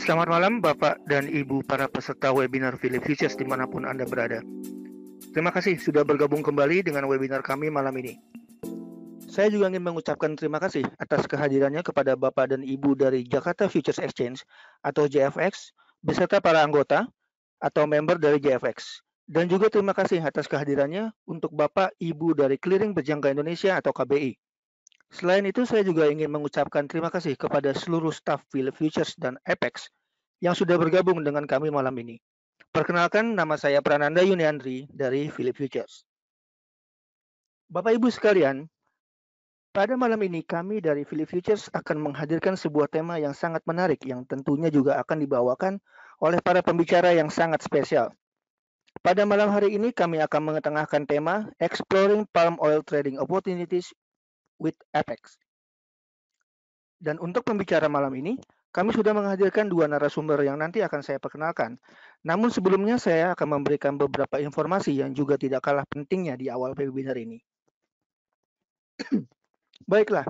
Selamat malam Bapak dan Ibu para peserta webinar Philip Futures dimanapun Anda berada. Terima kasih sudah bergabung kembali dengan webinar kami malam ini. Saya juga ingin mengucapkan terima kasih atas kehadirannya kepada Bapak dan Ibu dari Jakarta Futures Exchange atau JFX, beserta para anggota atau member dari JFX. Dan juga terima kasih atas kehadirannya untuk Bapak Ibu dari Clearing Berjangka Indonesia atau KBI. Selain itu, saya juga ingin mengucapkan terima kasih kepada seluruh staf Philip Futures dan Apex yang sudah bergabung dengan kami malam ini. Perkenalkan, nama saya Prananda Yuniandri dari Philip Futures. Bapak Ibu sekalian, pada malam ini kami dari Philip Futures akan menghadirkan sebuah tema yang sangat menarik yang tentunya juga akan dibawakan oleh para pembicara yang sangat spesial. Pada malam hari ini kami akan mengetengahkan tema Exploring Palm Oil Trading Opportunities with Apex. Dan untuk pembicara malam ini, kami sudah menghadirkan dua narasumber yang nanti akan saya perkenalkan. Namun sebelumnya saya akan memberikan beberapa informasi yang juga tidak kalah pentingnya di awal webinar ini. Baiklah,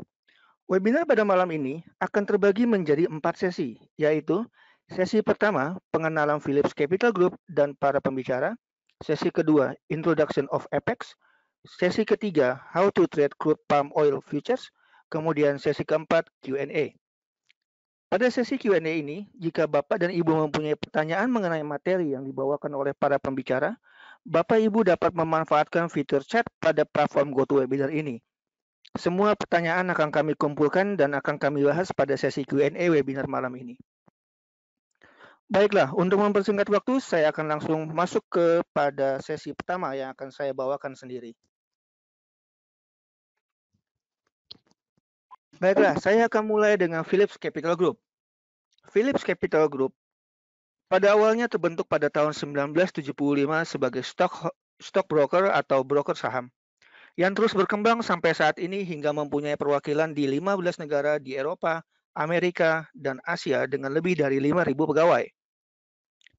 webinar pada malam ini akan terbagi menjadi empat sesi, yaitu sesi pertama pengenalan Philips Capital Group dan para pembicara, sesi kedua introduction of Apex, Sesi ketiga, How to Trade Crude Palm Oil Futures. Kemudian sesi keempat, Q&A. Pada sesi Q&A ini, jika Bapak dan Ibu mempunyai pertanyaan mengenai materi yang dibawakan oleh para pembicara, Bapak Ibu dapat memanfaatkan fitur chat pada platform GoToWebinar ini. Semua pertanyaan akan kami kumpulkan dan akan kami bahas pada sesi Q&A webinar malam ini. Baiklah, untuk mempersingkat waktu, saya akan langsung masuk kepada sesi pertama yang akan saya bawakan sendiri. Baiklah, saya akan mulai dengan Philips Capital Group. Philips Capital Group pada awalnya terbentuk pada tahun 1975 sebagai stock stock broker atau broker saham yang terus berkembang sampai saat ini hingga mempunyai perwakilan di 15 negara di Eropa, Amerika, dan Asia dengan lebih dari 5.000 pegawai.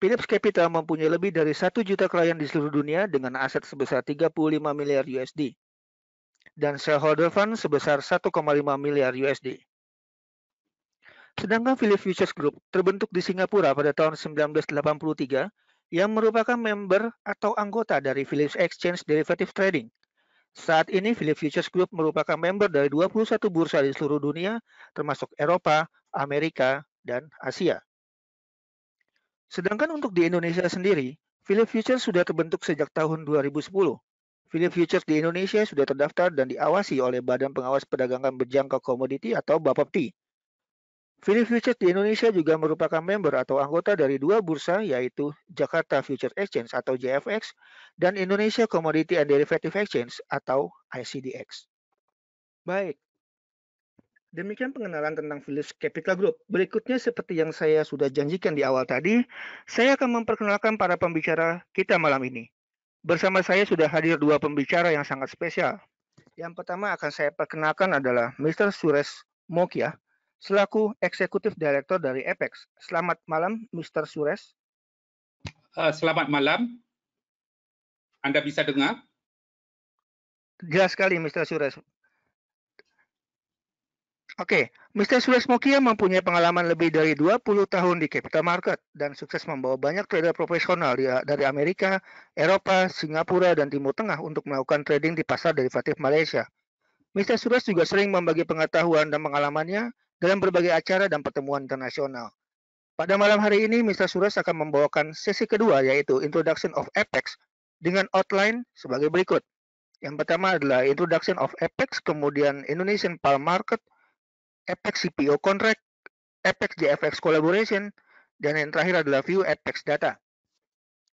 Philips Capital mempunyai lebih dari 1 juta klien di seluruh dunia dengan aset sebesar 35 miliar USD dan shareholder fund sebesar 1,5 miliar USD. Sedangkan Philip Futures Group terbentuk di Singapura pada tahun 1983 yang merupakan member atau anggota dari Philips Exchange Derivative Trading. Saat ini Philips Futures Group merupakan member dari 21 bursa di seluruh dunia termasuk Eropa, Amerika, dan Asia. Sedangkan untuk di Indonesia sendiri, Philips Futures sudah terbentuk sejak tahun 2010 Film futures di Indonesia sudah terdaftar dan diawasi oleh Badan Pengawas Perdagangan Berjangka Komoditi atau Bapepti. Philip Futures di Indonesia juga merupakan member atau anggota dari dua bursa yaitu Jakarta Futures Exchange atau JFX dan Indonesia Commodity and Derivative Exchange atau ICDX. Baik. Demikian pengenalan tentang Philips Capital Group. Berikutnya seperti yang saya sudah janjikan di awal tadi, saya akan memperkenalkan para pembicara kita malam ini. Bersama saya sudah hadir dua pembicara yang sangat spesial. Yang pertama akan saya perkenalkan adalah Mr. Suresh Mokia, selaku eksekutif direktur dari Apex. Selamat malam, Mr. Suresh. Uh, selamat malam. Anda bisa dengar? Jelas sekali, Mr. Suresh. Oke, Mr. Suresh Mokia mempunyai pengalaman lebih dari 20 tahun di capital market dan sukses membawa banyak trader profesional dari Amerika, Eropa, Singapura, dan Timur Tengah untuk melakukan trading di pasar derivatif Malaysia. Mr. Suresh juga sering membagi pengetahuan dan pengalamannya dalam berbagai acara dan pertemuan internasional. Pada malam hari ini, Mr. Suresh akan membawakan sesi kedua yaitu Introduction of Apex dengan outline sebagai berikut. Yang pertama adalah Introduction of Apex, kemudian Indonesian Palm Market, Apex CPO Contract, Apex JFX Collaboration, dan yang terakhir adalah View Apex Data.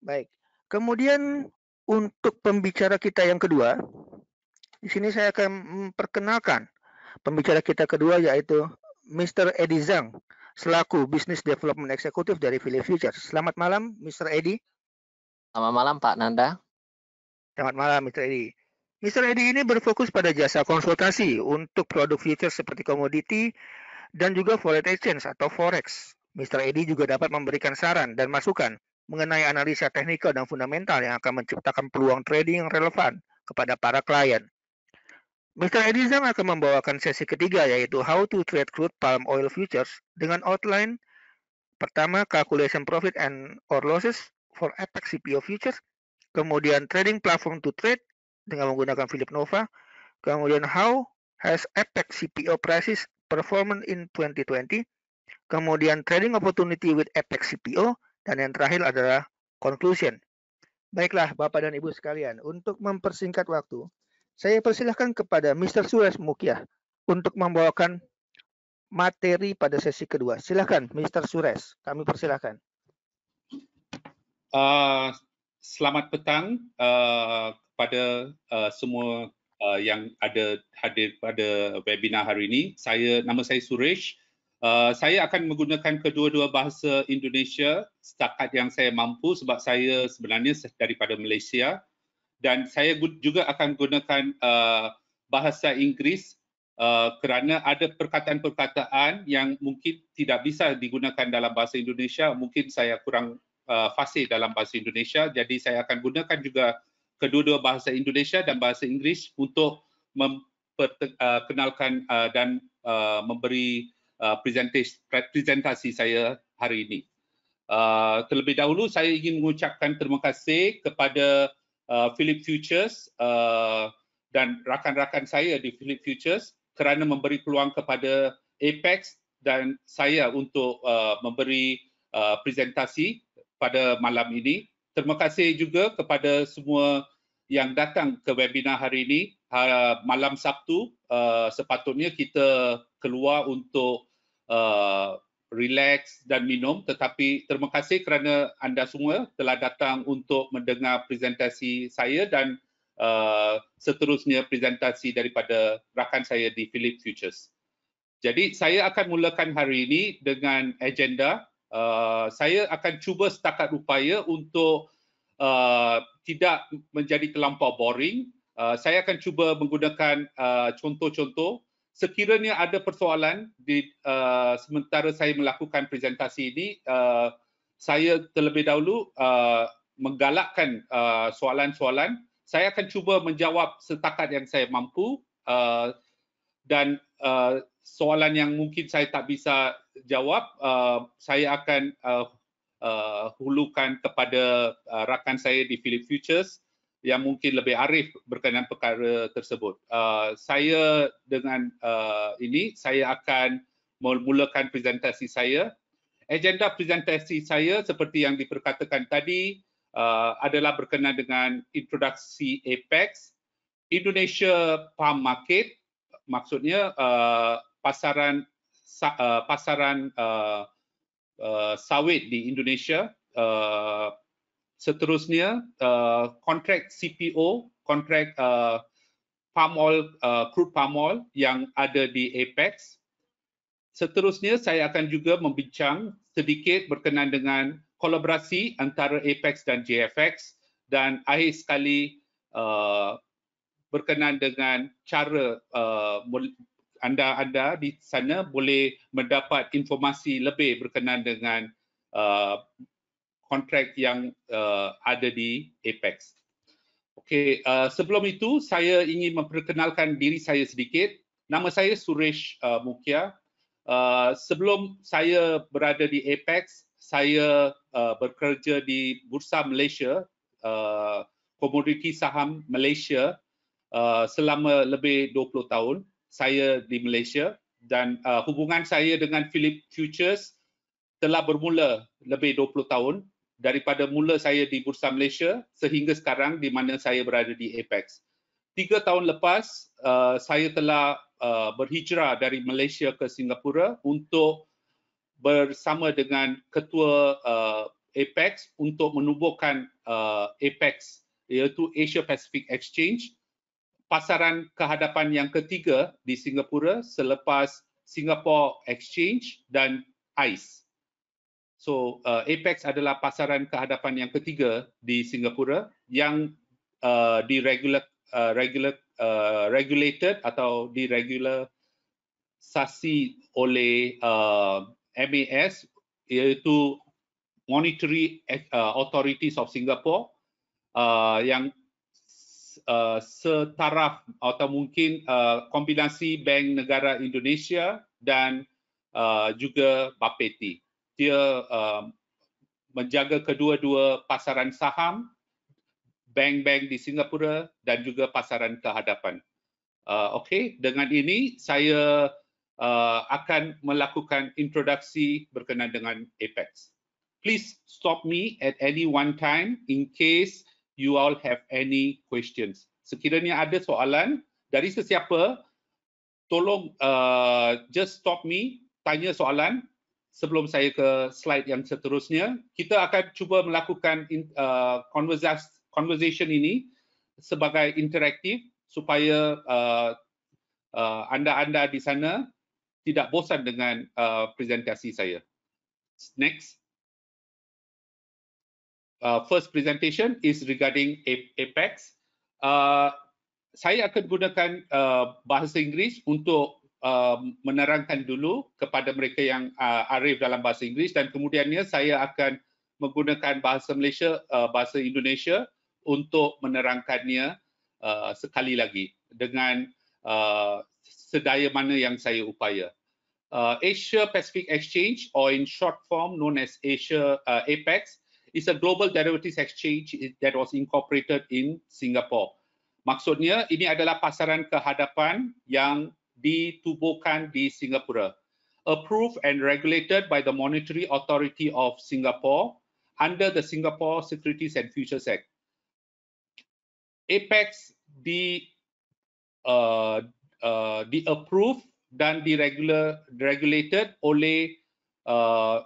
Baik, kemudian untuk pembicara kita yang kedua, di sini saya akan memperkenalkan pembicara kita kedua yaitu Mr. Eddie Zhang selaku Business Development Executive dari Philip Futures. Selamat malam, Mr. Eddie. Selamat malam, Pak Nanda. Selamat malam, Mr. Eddie. Mr. Eddy ini berfokus pada jasa konsultasi untuk produk futures seperti komoditi dan juga foreign exchange atau forex. Mr. Eddy juga dapat memberikan saran dan masukan mengenai analisa teknikal dan fundamental yang akan menciptakan peluang trading yang relevan kepada para klien. Mr. Edison akan membawakan sesi ketiga yaitu How to Trade Crude Palm Oil Futures dengan outline pertama Calculation Profit and or Losses for FX CPO Futures, kemudian Trading Platform to Trade, dengan menggunakan Philip Nova. Kemudian how has Apex CPO prices performance in 2020. Kemudian trading opportunity with Apex CPO dan yang terakhir adalah conclusion. Baiklah Bapak dan Ibu sekalian, untuk mempersingkat waktu, saya persilahkan kepada Mr. Suresh Mukia untuk membawakan materi pada sesi kedua. Silahkan Mr. Suresh, kami persilahkan. Uh, selamat petang uh, kepada uh, semua uh, yang ada hadir pada webinar hari ini. Saya nama saya Suresh. Uh, saya akan menggunakan kedua-dua bahasa Indonesia setakat yang saya mampu sebab saya sebenarnya daripada Malaysia dan saya juga akan gunakan uh, bahasa Inggeris uh, kerana ada perkataan-perkataan yang mungkin tidak bisa digunakan dalam bahasa Indonesia, mungkin saya kurang uh, fasih dalam bahasa Indonesia. Jadi saya akan gunakan juga kedua-dua bahasa Indonesia dan bahasa Inggeris untuk memperkenalkan uh, uh, dan uh, memberi uh, presentasi, saya hari ini. Uh, terlebih dahulu saya ingin mengucapkan terima kasih kepada uh, Philip Futures uh, dan rakan-rakan saya di Philip Futures kerana memberi peluang kepada Apex dan saya untuk uh, memberi uh, presentasi pada malam ini. Terima kasih juga kepada semua yang datang ke webinar hari ini. Ha, malam Sabtu uh, sepatutnya kita keluar untuk uh, relax dan minum tetapi terima kasih kerana anda semua telah datang untuk mendengar presentasi saya dan uh, seterusnya presentasi daripada rakan saya di Philip Futures. Jadi saya akan mulakan hari ini dengan agenda Uh, saya akan cuba setakat upaya untuk uh, tidak menjadi terlampau boring. Uh, saya akan cuba menggunakan uh, contoh-contoh. Sekiranya ada persoalan di uh, sementara saya melakukan presentasi ini, uh, saya terlebih dahulu uh, menggalakkan uh, soalan-soalan. Saya akan cuba menjawab setakat yang saya mampu uh, dan uh, soalan yang mungkin saya tak bisa jawab uh, saya akan uh, uh, hulukan kepada uh, rakan saya di Philip Futures yang mungkin lebih arif berkenaan perkara tersebut. Uh, saya dengan uh, ini saya akan memulakan presentasi saya. Agenda presentasi saya seperti yang diperkatakan tadi uh, adalah berkenaan dengan introduksi Apex Indonesia Palm Market maksudnya uh, pasaran Uh, pasaran uh, uh, sawit di Indonesia. Seterusnya, kontrak CPO, kontrak palm oil, crude palm oil yang ada di APEX. Seterusnya, saya akan juga membincang sedikit berkenaan dengan kolaborasi antara APEX dan JFX dan akhir sekali berkenaan dengan cara anda anda di sana boleh mendapat informasi lebih berkenaan dengan uh, kontrak yang uh, ada di Apex. Okey, uh, sebelum itu saya ingin memperkenalkan diri saya sedikit. Nama saya Suresh uh, Mukia. Uh, sebelum saya berada di Apex, saya uh, bekerja di Bursa Malaysia, uh, komoditi saham Malaysia uh, selama lebih 20 tahun saya di Malaysia dan uh, hubungan saya dengan Philip Futures telah bermula lebih 20 tahun daripada mula saya di Bursa Malaysia sehingga sekarang di mana saya berada di Apex. Tiga tahun lepas, uh, saya telah uh, berhijrah dari Malaysia ke Singapura untuk bersama dengan ketua uh, Apex untuk menubuhkan uh, Apex iaitu Asia Pacific Exchange pasaran kehadapan yang ketiga di Singapura selepas Singapore Exchange dan ICE. So uh, Apex adalah pasaran kehadapan yang ketiga di Singapura yang uh, diregular uh, regular uh, regulated atau di diregular sasi oleh uh, MAS iaitu Monetary uh, Authorities of Singapore uh, yang uh, setaraf atau mungkin uh, kombinasi Bank Negara Indonesia dan uh, juga BAPETI. Dia uh, menjaga kedua-dua pasaran saham, bank-bank di Singapura dan juga pasaran kehadapan. Uh, Okey, dengan ini saya uh, akan melakukan introduksi berkenaan dengan Apex. Please stop me at any one time in case you all have any questions. Sekiranya ada soalan dari sesiapa, tolong uh, just stop me, tanya soalan sebelum saya ke slide yang seterusnya. Kita akan cuba melakukan in, uh, conversation, conversation ini sebagai interaktif supaya anda-anda uh, uh, di sana tidak bosan dengan uh, presentasi saya. Next uh, first presentation is regarding Apex. Uh, saya akan gunakan uh, bahasa Inggeris untuk uh, menerangkan dulu kepada mereka yang uh, arif dalam bahasa Inggeris dan kemudiannya saya akan menggunakan bahasa Malaysia, uh, bahasa Indonesia untuk menerangkannya uh, sekali lagi dengan uh, sedaya mana yang saya upaya. Uh, Asia Pacific Exchange or in short form known as Asia uh, APEX uh, is a global derivatives exchange that was incorporated in Singapore. Maksudnya ini adalah pasaran kehadapan yang ditubuhkan di Singapura. Approved and regulated by the Monetary Authority of Singapore under the Singapore Securities and Futures Act. Apex di uh, uh, di approve dan diregulated oleh uh,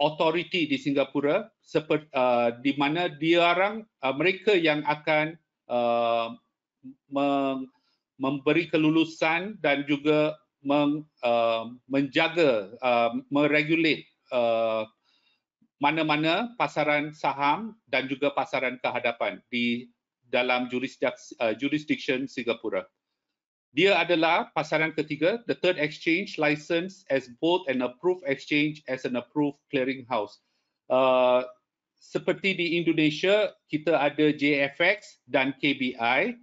authority di Singapura seperti uh, di mana diorang uh, mereka yang akan uh, me- memberi kelulusan dan juga meng, uh, menjaga uh, meregulate uh, mana-mana pasaran saham dan juga pasaran kehadapan di dalam jurisdiksi uh, jurisdiction Singapura dia adalah pasaran ketiga the third exchange license as both an approved exchange as an approved clearing house uh, seperti di Indonesia kita ada JFX dan KBI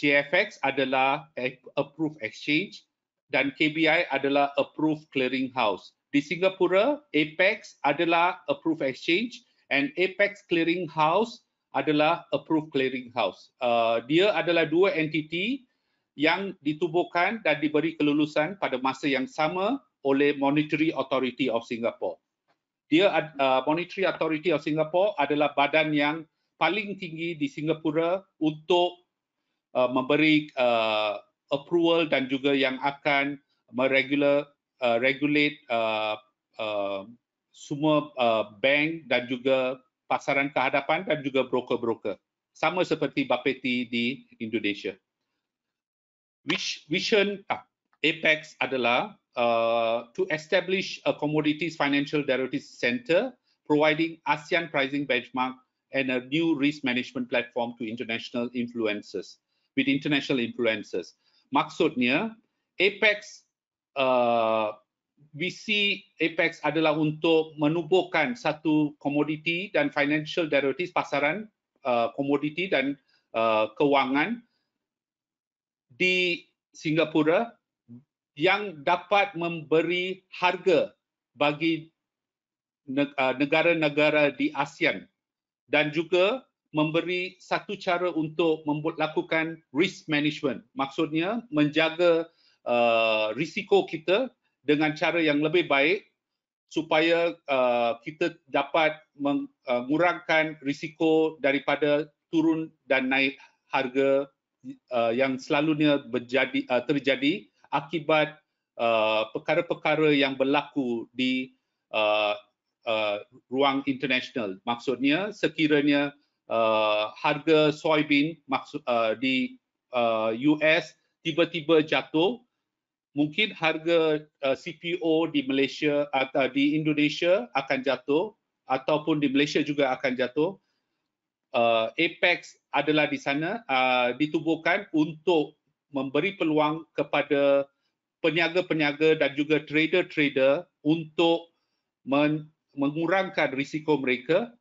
JFX adalah approved exchange dan KBI adalah approved clearing house di Singapura Apex adalah approved exchange and Apex clearing house adalah approved clearing house uh, dia adalah dua entiti yang ditubuhkan dan diberi kelulusan pada masa yang sama oleh Monetary Authority of Singapore. Dia uh, Monetary Authority of Singapore adalah badan yang paling tinggi di Singapura untuk uh, memberi uh, approval dan juga yang akan meregular uh, regulate uh, uh, semua uh, bank dan juga pasaran kehadapan dan juga broker-broker sama seperti Bapeti di Indonesia which vision uh, apex adalah uh, to establish a commodities financial derivatives center providing asean pricing benchmark and a new risk management platform to international influencers with international influencers maksudnya apex uh, we see apex adalah untuk menubuhkan satu komoditi dan financial derivatives pasaran komoditi uh, dan uh, kewangan di Singapura yang dapat memberi harga bagi ah, negara-negara di ASEAN dan juga memberi satu cara untuk melakukan risk management maksudnya menjaga uh, risiko kita dengan cara yang lebih baik supaya uh, kita dapat mengurangkan risiko daripada turun dan naik harga uh, yang selalunya berjadi, uh, terjadi akibat uh, perkara-perkara uh, yang berlaku di uh, uh, ruang international. Maksudnya sekiranya uh, harga soybean maksud, uh, di uh, US tiba-tiba jatuh, mungkin harga uh, CPO di Malaysia atau uh, di Indonesia akan jatuh ataupun di Malaysia juga akan jatuh uh, Apex adalah di sana uh, ditubuhkan untuk memberi peluang kepada peniaga-peniaga dan juga trader-trader untuk men- mengurangkan risiko mereka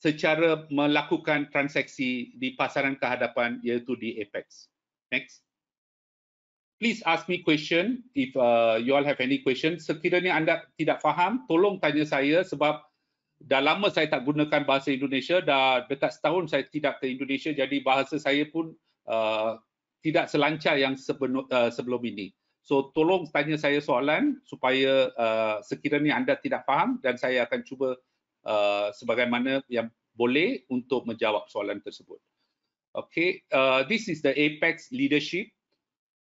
secara melakukan transaksi di pasaran kehadapan iaitu di Apex. Next. Please ask me question if uh, you all have any question. Sekiranya anda tidak faham, tolong tanya saya sebab dah lama saya tak gunakan bahasa Indonesia dah dekat setahun saya tidak ke Indonesia jadi bahasa saya pun uh, tidak selancar yang sebenu, uh, sebelum ini so tolong tanya saya soalan supaya uh, sekiranya anda tidak faham dan saya akan cuba uh, sebagaimana yang boleh untuk menjawab soalan tersebut Okay, uh, this is the apex leadership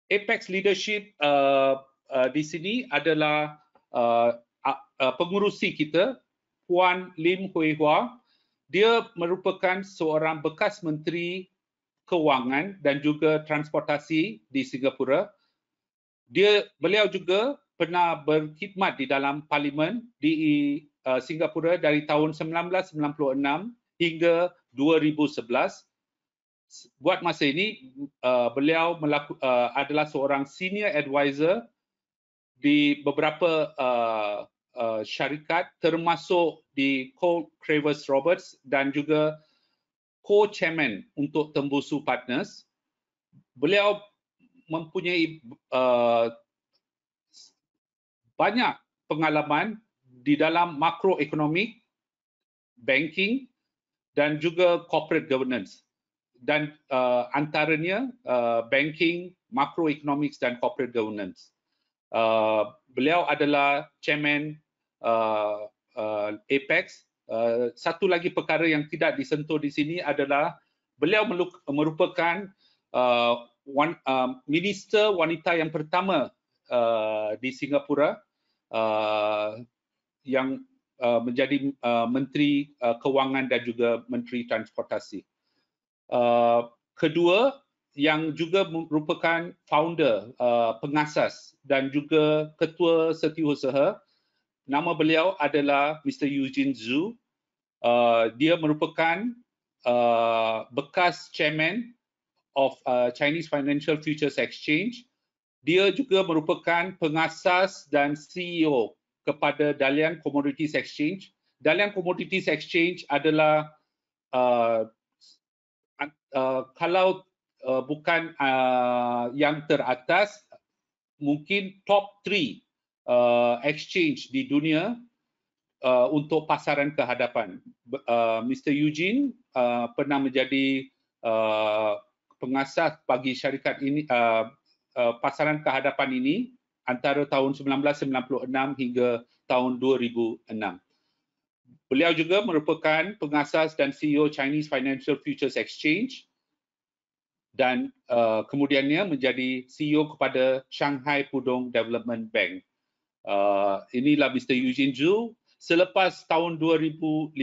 apex leadership uh, uh, di sini adalah uh, uh, pengurusi kita Puan Lim Hui Hua. Dia merupakan seorang bekas menteri kewangan dan juga transportasi di Singapura. Dia beliau juga pernah berkhidmat di dalam parlimen di uh, Singapura dari tahun 1996 hingga 2011. Buat masa ini uh, beliau melaku, uh, adalah seorang senior advisor di beberapa uh, syarikat termasuk di Cole Kravis Roberts dan juga co-chairman untuk Tembusu Partners. Beliau mempunyai uh, banyak pengalaman di dalam makroekonomi, banking dan juga corporate governance dan uh, antaranya uh, banking, macroeconomics dan corporate governance uh, beliau adalah chairman uh, uh, Apex. Uh, satu lagi perkara yang tidak disentuh di sini adalah beliau merupakan uh, wan, uh, minister wanita yang pertama uh, di Singapura uh, yang uh, menjadi uh, menteri uh, kewangan dan juga menteri transportasi. Uh, kedua, yang juga merupakan founder, uh, pengasas dan juga ketua setiausaha. Nama beliau adalah Mr. Eugene Zhu. Uh, dia merupakan uh, bekas chairman of uh, Chinese Financial Futures Exchange. Dia juga merupakan pengasas dan CEO kepada Dalian Commodities Exchange. Dalian Commodities Exchange adalah uh, uh, kalau uh, bukan uh, yang teratas mungkin top 3 uh, exchange di dunia uh, untuk pasaran kehadapan uh, Mr Eugene uh, pernah menjadi uh, pengasas bagi syarikat ini uh, uh, pasaran kehadapan ini antara tahun 1996 hingga tahun 2006 Beliau juga merupakan pengasas dan CEO Chinese Financial Futures Exchange dan uh, kemudiannya menjadi CEO kepada Shanghai Pudong Development Bank. Uh, inilah Mr. Eugene Zhu. Selepas tahun 2015,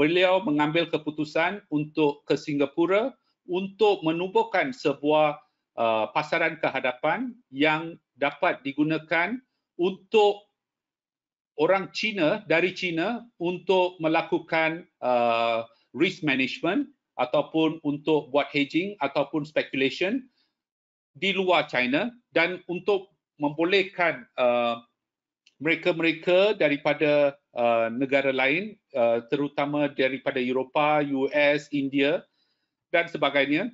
beliau mengambil keputusan untuk ke Singapura untuk menubuhkan sebuah uh, pasaran kehadapan yang dapat digunakan untuk orang Cina dari Cina untuk melakukan uh, risk management ataupun untuk buat hedging ataupun speculation di luar China dan untuk membolehkan uh, mereka-mereka uh, daripada uh, negara lain uh, terutama daripada Eropah, US, India dan sebagainya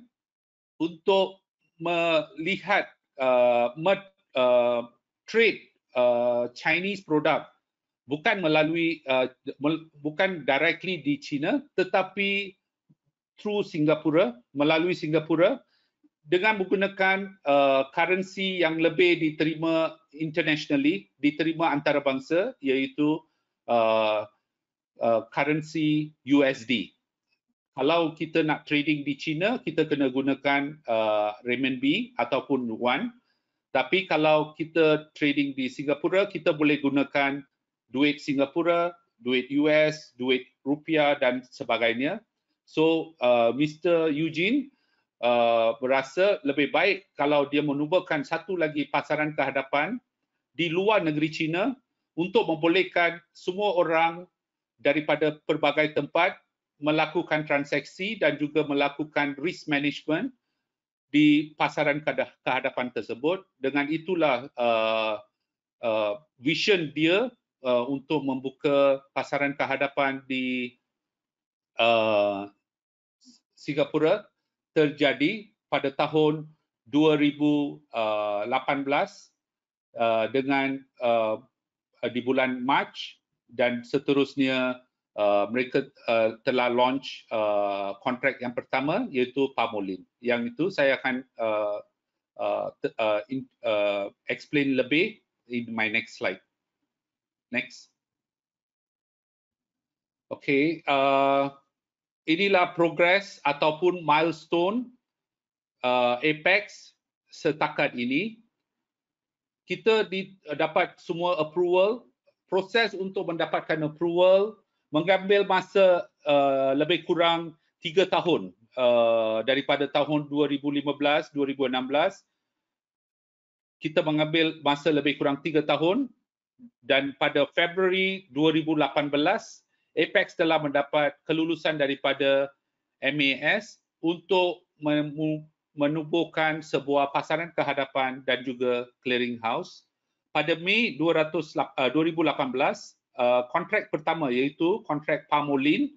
untuk melihat uh, uh, trade uh, Chinese product bukan melalui uh, bukan directly di China tetapi through Singapura melalui Singapura dengan menggunakan uh, currency yang lebih diterima internationally diterima antarabangsa iaitu uh, uh, currency USD. Kalau kita nak trading di China kita kena gunakan uh, renminbi ataupun yuan. Tapi kalau kita trading di Singapura kita boleh gunakan duit Singapura, duit US, duit rupiah dan sebagainya So uh, Mr. Eugene uh, berasa lebih baik kalau dia menubuhkan satu lagi pasaran kehadapan di luar negeri China untuk membolehkan semua orang daripada pelbagai tempat melakukan transaksi dan juga melakukan risk management di pasaran kehadapan tersebut dengan itulah uh, uh, vision dia uh, untuk membuka pasaran kehadapan di uh, Singapura terjadi pada tahun 2018 uh, dengan uh, di bulan Mac dan seterusnya uh, mereka telah launch kontrak yang pertama iaitu Pamulin Yang itu saya akan explain lebih in my next slide. Next. Okay inilah progress ataupun milestone uh, Apex setakat ini. Kita di, uh, dapat semua approval, proses untuk mendapatkan approval mengambil masa uh, lebih kurang tiga tahun uh, daripada tahun 2015-2016 kita mengambil masa lebih kurang tiga tahun dan pada Februari Apex telah mendapat kelulusan daripada MAS untuk menubuhkan sebuah pasaran kehadapan dan juga clearing house. Pada Mei 2018, eh, eh, kontrak pertama iaitu kontrak Pamulin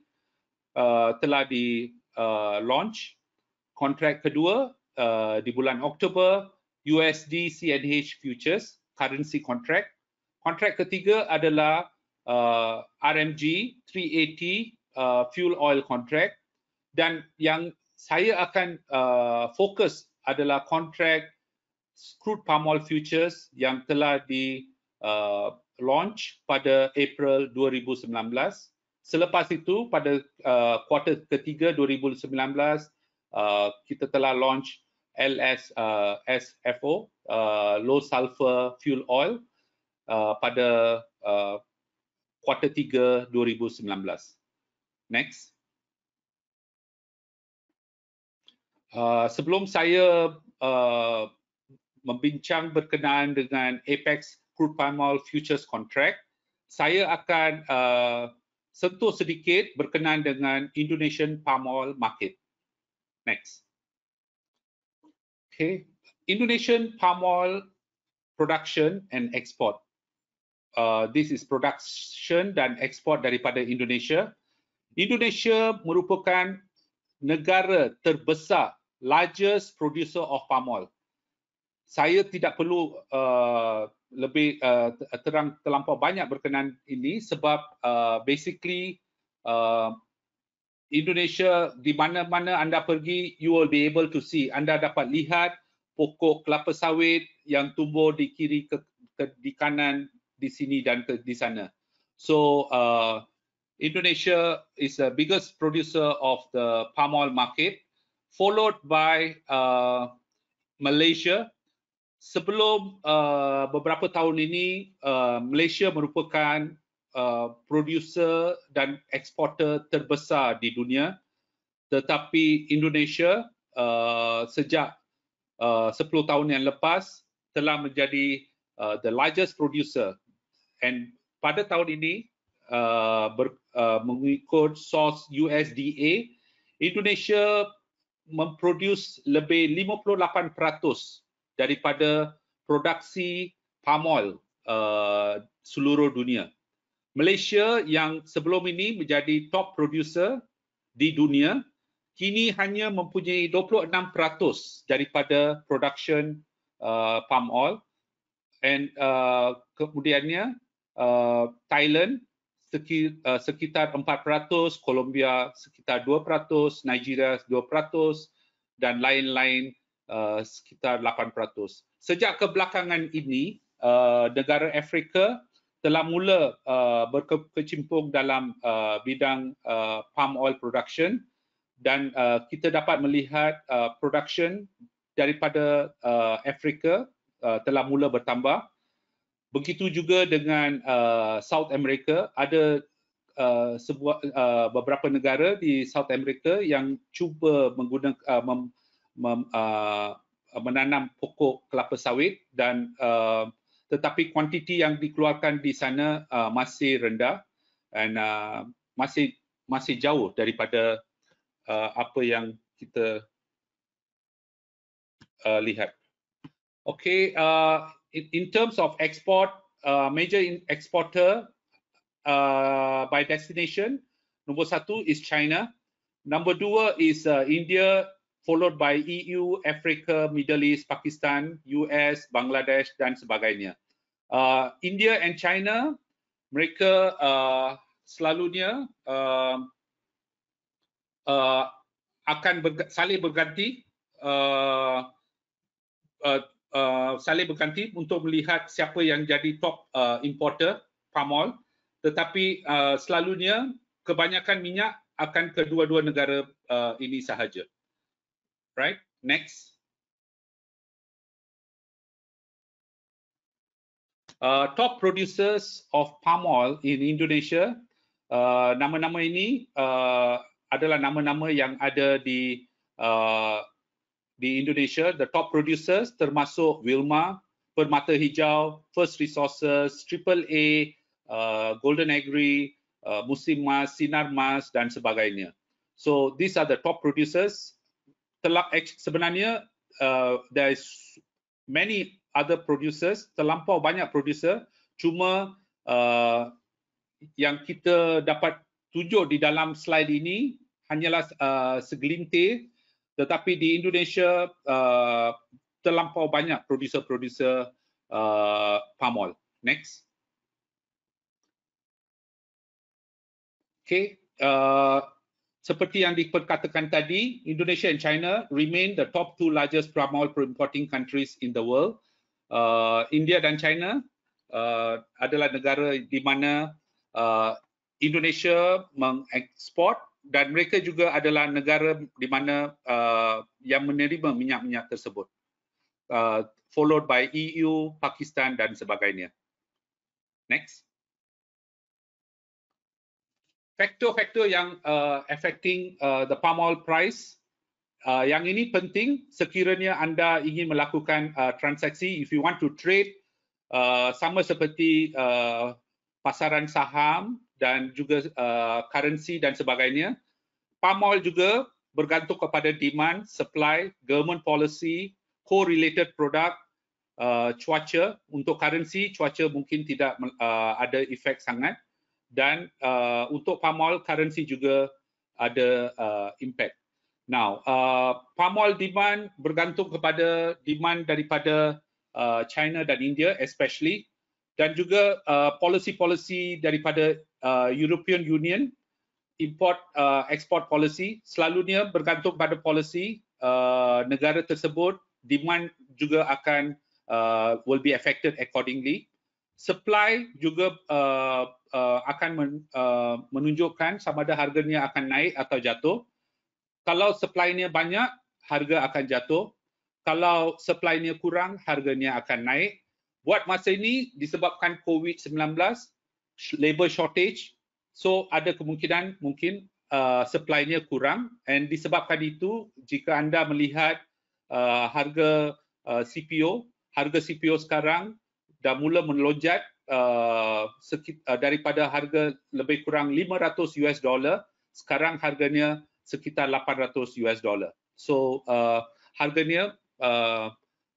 eh, telah di launch. Kontrak kedua di bulan Oktober USD CNH futures currency contract. Kontrak ketiga adalah uh, RMG 380 uh, fuel oil contract dan yang saya akan uh, fokus adalah kontrak crude palm oil futures yang telah di uh, launch pada April 2019. Selepas itu pada uh, kuartal ketiga 2019 Uh, kita telah launch LS uh, SFO uh, low sulfur fuel oil uh, pada uh, kuarter 3 2019. Next. Uh, sebelum saya uh, membincang berkenaan dengan Apex Crude Palm Oil Futures Contract, saya akan uh, sentuh sedikit berkenaan dengan Indonesian Palm Oil Market. Next. Okay. Indonesian Palm Oil Production and Export. Uh, this is production dan export daripada Indonesia. Indonesia merupakan negara terbesar, largest producer of palm oil. Saya tidak perlu uh, lebih uh, terang terlampau banyak berkenaan ini sebab uh, basically uh, Indonesia di mana-mana anda pergi, you will be able to see. Anda dapat lihat pokok kelapa sawit yang tumbuh di kiri ke, ke di kanan di sini dan ke di sana. So uh, Indonesia is the biggest producer of the palm oil market, followed by uh, Malaysia. Sebelum uh, beberapa tahun ini, uh, Malaysia merupakan uh, producer dan eksporter terbesar di dunia. Tetapi Indonesia uh, sejak uh, 10 tahun yang lepas telah menjadi uh, the largest producer And pada tahun ini uh, ber, uh, mengikut sos USDA, Indonesia memproduce lebih 58% daripada produksi palm oil uh, seluruh dunia. Malaysia yang sebelum ini menjadi top producer di dunia kini hanya mempunyai 26% daripada production uh, palm oil and uh, kemudiannya uh, Thailand uh, sekitar 4%, Colombia sekitar 2%, Nigeria 2% dan lain-lain uh, sekitar 8%. Sejak kebelakangan ini, uh, negara Afrika telah mula uh, berkecimpung dalam uh, bidang uh, palm oil production dan uh, kita dapat melihat uh, production daripada uh, Afrika uh, telah mula bertambah Begitu juga dengan uh, South America, ada uh, sebuah uh, beberapa negara di South America yang cuba menggunakan uh, mem, mem, uh, menanam pokok kelapa sawit dan uh, tetapi kuantiti yang dikeluarkan di sana uh, masih rendah dan uh, masih masih jauh daripada uh, apa yang kita uh, lihat. Okey, uh, in, in terms of export, uh, major in exporter uh, by destination, number satu is China. Number two is uh, India, followed by EU, Africa, Middle East, Pakistan, US, Bangladesh dan sebagainya. Uh, India and China, mereka uh, selalunya uh, uh, akan berga, saling berganti uh, uh, Uh, saling berganti untuk melihat siapa yang jadi top uh, importer palm oil tetapi uh, selalunya kebanyakan minyak akan ke dua dua negara uh, ini sahaja right next uh, top producers of palm oil in Indonesia uh, nama-nama ini uh, adalah nama-nama yang ada di uh, di Indonesia, the top producers termasuk Wilma, Permata Hijau, First Resources, Triple A, uh, Golden Agri, uh, Musim Mas, Sinar Mas dan sebagainya. So these are the top producers. Telak, sebenarnya uh, there is many other producers, terlampau banyak producer. Cuma uh, yang kita dapat tunjuk di dalam slide ini hanyalah uh, segelintir tetapi di Indonesia uh, terlampau banyak produser-produser uh, palm oil. Next. Okay. Uh, seperti yang diperkatakan tadi, Indonesia and China remain the top two largest palm oil importing countries in the world. Uh, India dan China uh, adalah negara di mana uh, Indonesia mengekspor dan mereka juga adalah negara di mana uh, yang menerima minyak-minyak tersebut uh, followed by EU, Pakistan dan sebagainya. Next. Faktor-faktor yang uh, affecting uh, the palm oil price uh, yang ini penting sekiranya anda ingin melakukan uh, transaksi if you want to trade uh, sama seperti uh, pasaran saham dan juga uh, currency dan sebagainya. Palm oil juga bergantung kepada demand, supply, government policy, related product, uh, cuaca. Untuk currency, cuaca mungkin tidak uh, ada efek sangat dan uh, untuk palm oil, currency juga ada uh, impact. Now, uh, palm oil demand bergantung kepada demand daripada uh, China dan India especially dan juga uh, policy-policy daripada uh, European Union import uh, export policy selalunya bergantung pada policy uh, negara tersebut demand juga akan uh, will be affected accordingly supply juga uh, uh, akan men, uh, menunjukkan sama ada harganya akan naik atau jatuh kalau supply-nya banyak harga akan jatuh kalau supply-nya kurang harganya akan naik buat masa ini disebabkan covid-19 labor shortage so ada kemungkinan mungkin uh, supply-nya kurang and disebabkan itu jika anda melihat uh, harga uh, CPO harga CPO sekarang dah mula melonjak uh, uh, daripada harga lebih kurang 500 US dollar sekarang harganya sekitar 800 US dollar so uh, harganya uh,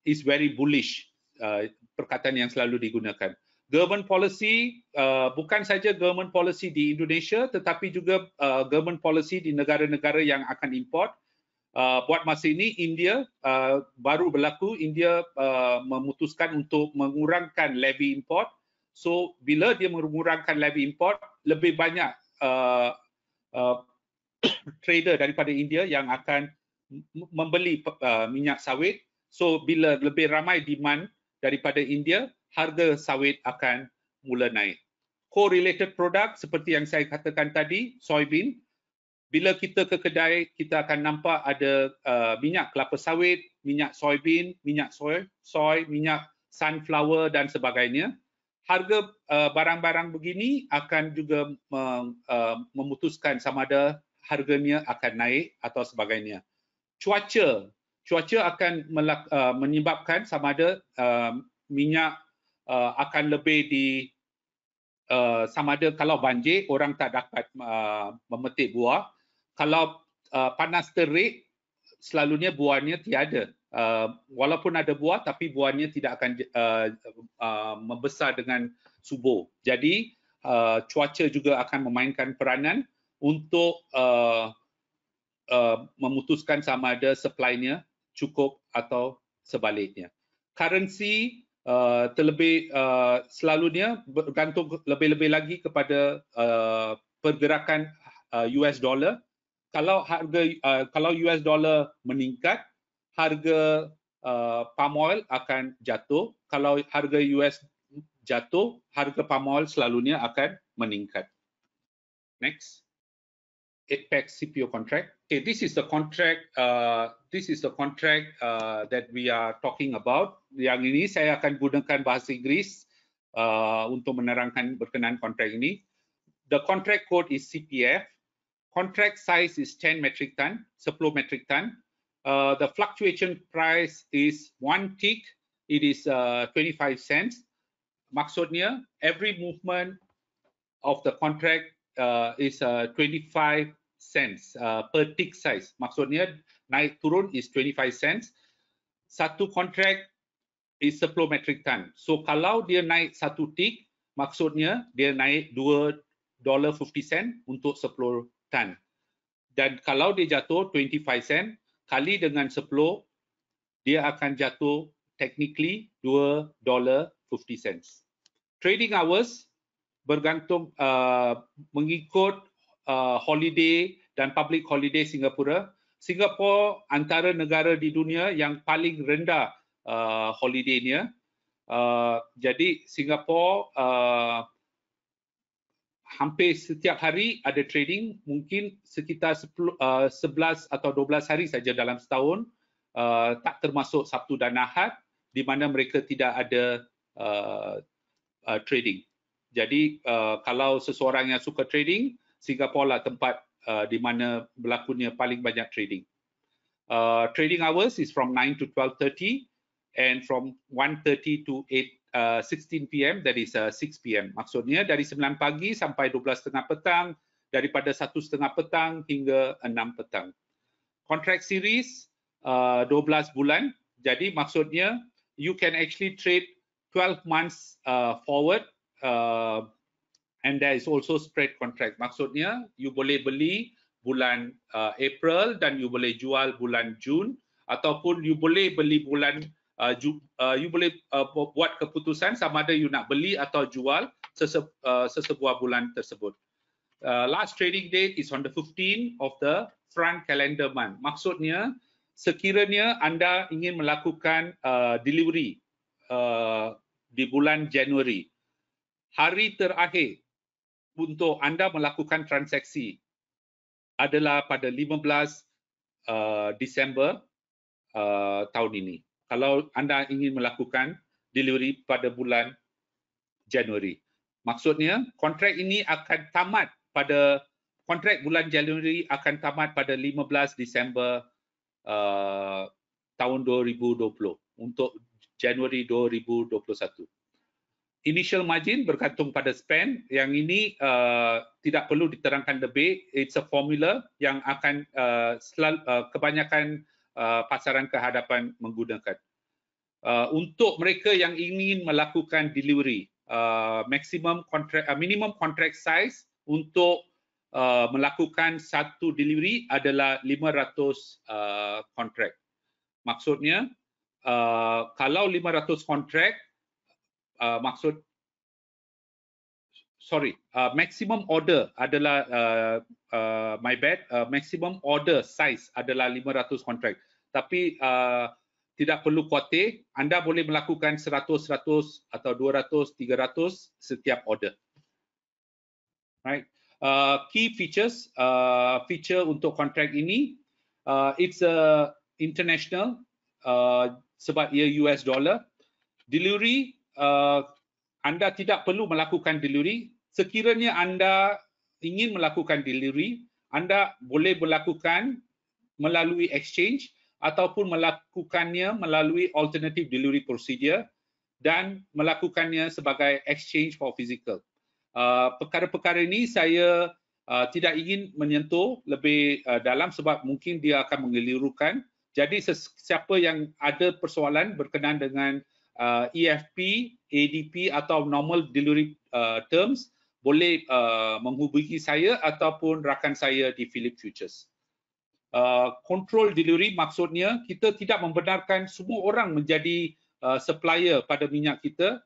is very bullish uh, perkataan yang selalu digunakan government policy uh, bukan saja government policy di Indonesia tetapi juga uh, government policy di negara-negara yang akan import uh, buat masa ini India uh, baru berlaku India uh, memutuskan untuk mengurangkan levy import so bila dia mengurangkan levy import lebih banyak uh, uh, trader daripada India yang akan membeli uh, minyak sawit so bila lebih ramai demand daripada India harga sawit akan mula naik. Correlated product seperti yang saya katakan tadi, soybean. Bila kita ke kedai, kita akan nampak ada uh, minyak kelapa sawit, minyak soybean, minyak soy, soy, minyak sunflower dan sebagainya. Harga uh, barang-barang begini akan juga mem, uh, memutuskan sama ada harganya akan naik atau sebagainya. Cuaca, cuaca akan melak, uh, menyebabkan sama ada uh, minyak uh, akan lebih di uh, sama ada kalau banjir orang tak dapat uh, memetik buah kalau uh, panas terik selalunya buahnya tiada uh, walaupun ada buah tapi buahnya tidak akan uh, uh, membesar dengan subuh jadi uh, cuaca juga akan memainkan peranan untuk uh, uh, memutuskan sama ada supply-nya cukup atau sebaliknya. Currency uh, terlebih uh, selalunya bergantung lebih-lebih lagi kepada uh, pergerakan uh, US dollar. Kalau harga uh, kalau US dollar meningkat, harga uh, palm oil akan jatuh. Kalau harga US jatuh, harga palm oil selalunya akan meningkat. Next. ATPAC CPO contract. Okay, this is the contract. Uh, this is the contract uh, that we are talking about. Yang ini saya akan gunakan bahasa Inggris uh, untuk menerangkan berkenaan kontrak ini. The contract code is CPF. Contract size is 10 metric ton, 10 metric ton. Uh, the fluctuation price is one tick. It is uh, 25 cents. Maksudnya, every movement of the contract uh, is uh, 25 cents uh, per tick size. Maksudnya naik turun is 25 cents. Satu kontrak is 10 metric ton. So kalau dia naik satu tick, maksudnya dia naik 2.50 sen untuk 10 ton. Dan kalau dia jatuh 25 sen kali dengan 10, dia akan jatuh technically 2.50 sen. Trading hours bergantung uh, mengikut uh, holiday dan public holiday Singapura. Singapura antara negara di dunia yang paling rendah uh, holidaynya. Uh, jadi Singapura uh, hampir setiap hari ada trading, mungkin sekitar 10, uh, 11 atau 12 hari saja dalam setahun, uh, tak termasuk Sabtu dan Ahad di mana mereka tidak ada uh, uh, trading. Jadi uh, kalau seseorang yang suka trading, Singapura lah tempat uh, di mana berlakunya paling banyak trading. Uh, trading hours is from 9 to 12.30 and from 1.30 to 8, uh, 16 pm, that is uh, 6 pm. Maksudnya dari 9 pagi sampai 12.30 petang, daripada 1.30 petang hingga 6 petang. Contract series uh, 12 bulan. Jadi maksudnya you can actually trade 12 months uh, forward uh, and there is also spread contract. Maksudnya, you boleh beli bulan uh, April dan you boleh jual bulan Jun ataupun you boleh beli bulan uh, ju, uh, you boleh uh, buat keputusan sama ada you nak beli atau jual sese, uh, sesebuah bulan tersebut. Uh, last trading date is on the 15 of the front calendar month. Maksudnya, sekiranya anda ingin melakukan uh, delivery uh, di bulan Januari, hari terakhir untuk anda melakukan transaksi adalah pada 15 uh, Disember uh, tahun ini. Kalau anda ingin melakukan delivery pada bulan Januari. Maksudnya kontrak ini akan tamat pada kontrak bulan Januari akan tamat pada 15 Disember uh, tahun 2020 untuk Januari 2021 initial margin bergantung pada spend. Yang ini uh, tidak perlu diterangkan lebih. It's a formula yang akan uh, selalu, uh, kebanyakan uh, pasaran kehadapan menggunakan. Uh, untuk mereka yang ingin melakukan delivery, uh, maximum contract, uh, minimum contract size untuk uh, melakukan satu delivery adalah 500 uh, contract. Maksudnya, uh, kalau 500 contract, uh, maksud sorry uh, maximum order adalah uh, uh, my bad uh, maximum order size adalah 500 kontrak tapi uh, tidak perlu kuatir anda boleh melakukan 100 100 atau 200 300 setiap order right uh, key features uh, feature untuk kontrak ini uh, it's a international uh, sebab ia US dollar delivery uh, anda tidak perlu melakukan delivery. Sekiranya anda ingin melakukan delivery, anda boleh melakukan melalui exchange ataupun melakukannya melalui alternative delivery procedure dan melakukannya sebagai exchange for physical. Uh, perkara-perkara ini saya uh, tidak ingin menyentuh lebih uh, dalam sebab mungkin dia akan mengelirukan. Jadi siapa yang ada persoalan berkenaan dengan uh, EFP, ADP atau normal delivery uh, terms boleh uh, menghubungi saya ataupun rakan saya di Philip Futures. Uh, control delivery maksudnya kita tidak membenarkan semua orang menjadi uh, supplier pada minyak kita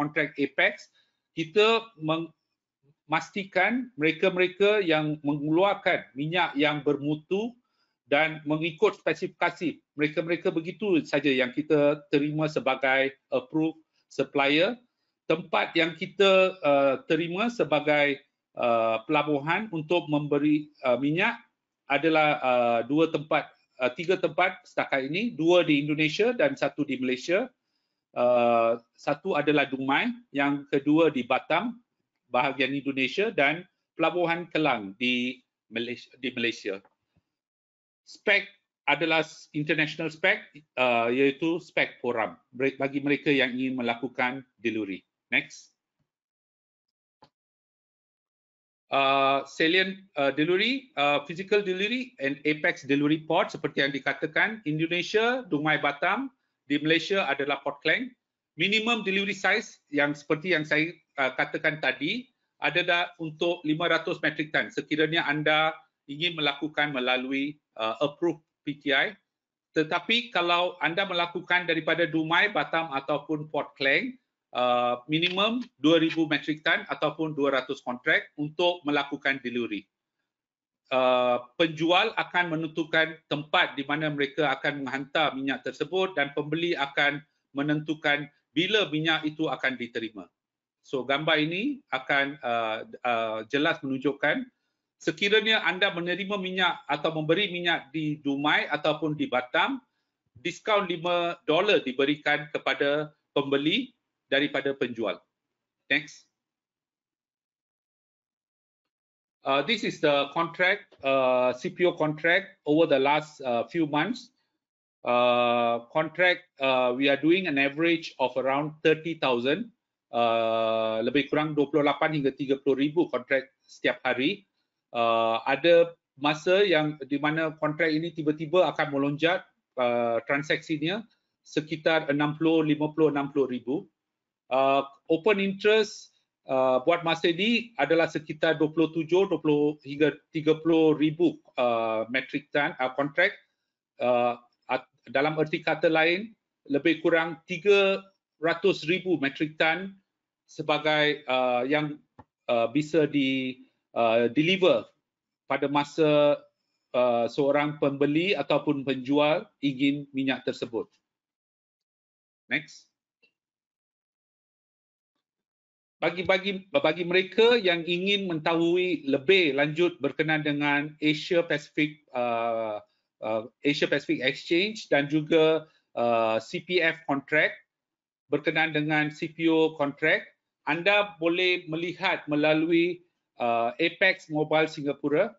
kontrak um, uh, uh, uh, Apex. Kita memastikan mereka-mereka yang mengeluarkan minyak yang bermutu dan mengikut spesifikasi mereka-mereka begitu saja yang kita terima sebagai approved supplier tempat yang kita uh, terima sebagai uh, pelabuhan untuk memberi uh, minyak adalah uh, dua tempat uh, tiga tempat setakat ini dua di Indonesia dan satu di Malaysia uh, satu adalah Dumai yang kedua di Batam bahagian Indonesia dan pelabuhan Kelang di Malaysia, di Malaysia spec adalah international spec uh, iaitu spec forum bagi mereka yang ingin melakukan delivery. Next. Uh, salient uh, delivery, uh, physical delivery and apex delivery port seperti yang dikatakan Indonesia, Dumai, Batam, di Malaysia adalah Port Klang. Minimum delivery size yang seperti yang saya uh, katakan tadi ada untuk 500 metric ton sekiranya anda ingin melakukan melalui uh, approve PTI. Tetapi kalau anda melakukan daripada Dumai, Batam ataupun Port Klang, uh, minimum 2,000 metric ton ataupun 200 kontrak untuk melakukan delivery. Uh, penjual akan menentukan tempat di mana mereka akan menghantar minyak tersebut dan pembeli akan menentukan bila minyak itu akan diterima. So gambar ini akan uh, uh, jelas menunjukkan sekiranya anda menerima minyak atau memberi minyak di Dumai ataupun di Batam, diskaun 5 dolar diberikan kepada pembeli daripada penjual. Next. Uh, this is the contract, uh, CPO contract over the last uh, few months. Uh, contract, uh, we are doing an average of around 30,000. Uh, lebih kurang 28 hingga 30,000 contract setiap hari. Uh, Uh, ada masa yang di mana kontrak ini tiba-tiba akan melonjak uh, transaksinya sekitar 60 50 60 ribu uh, open interest uh, buat masa ini adalah sekitar 27 20 hingga 30 ribu uh, metric ton uh, kontrak uh, dalam erti kata lain lebih kurang 300 ribu metric ton sebagai uh, yang uh, bisa di Uh, deliver pada masa uh, seorang pembeli ataupun penjual ingin minyak tersebut. Next. Bagi bagi bagi mereka yang ingin mengetahui lebih lanjut berkenaan dengan Asia Pacific uh, uh, Asia Pacific Exchange dan juga uh, CPF contract berkenaan dengan CPO contract anda boleh melihat melalui uh, Apex Mobile Singapura.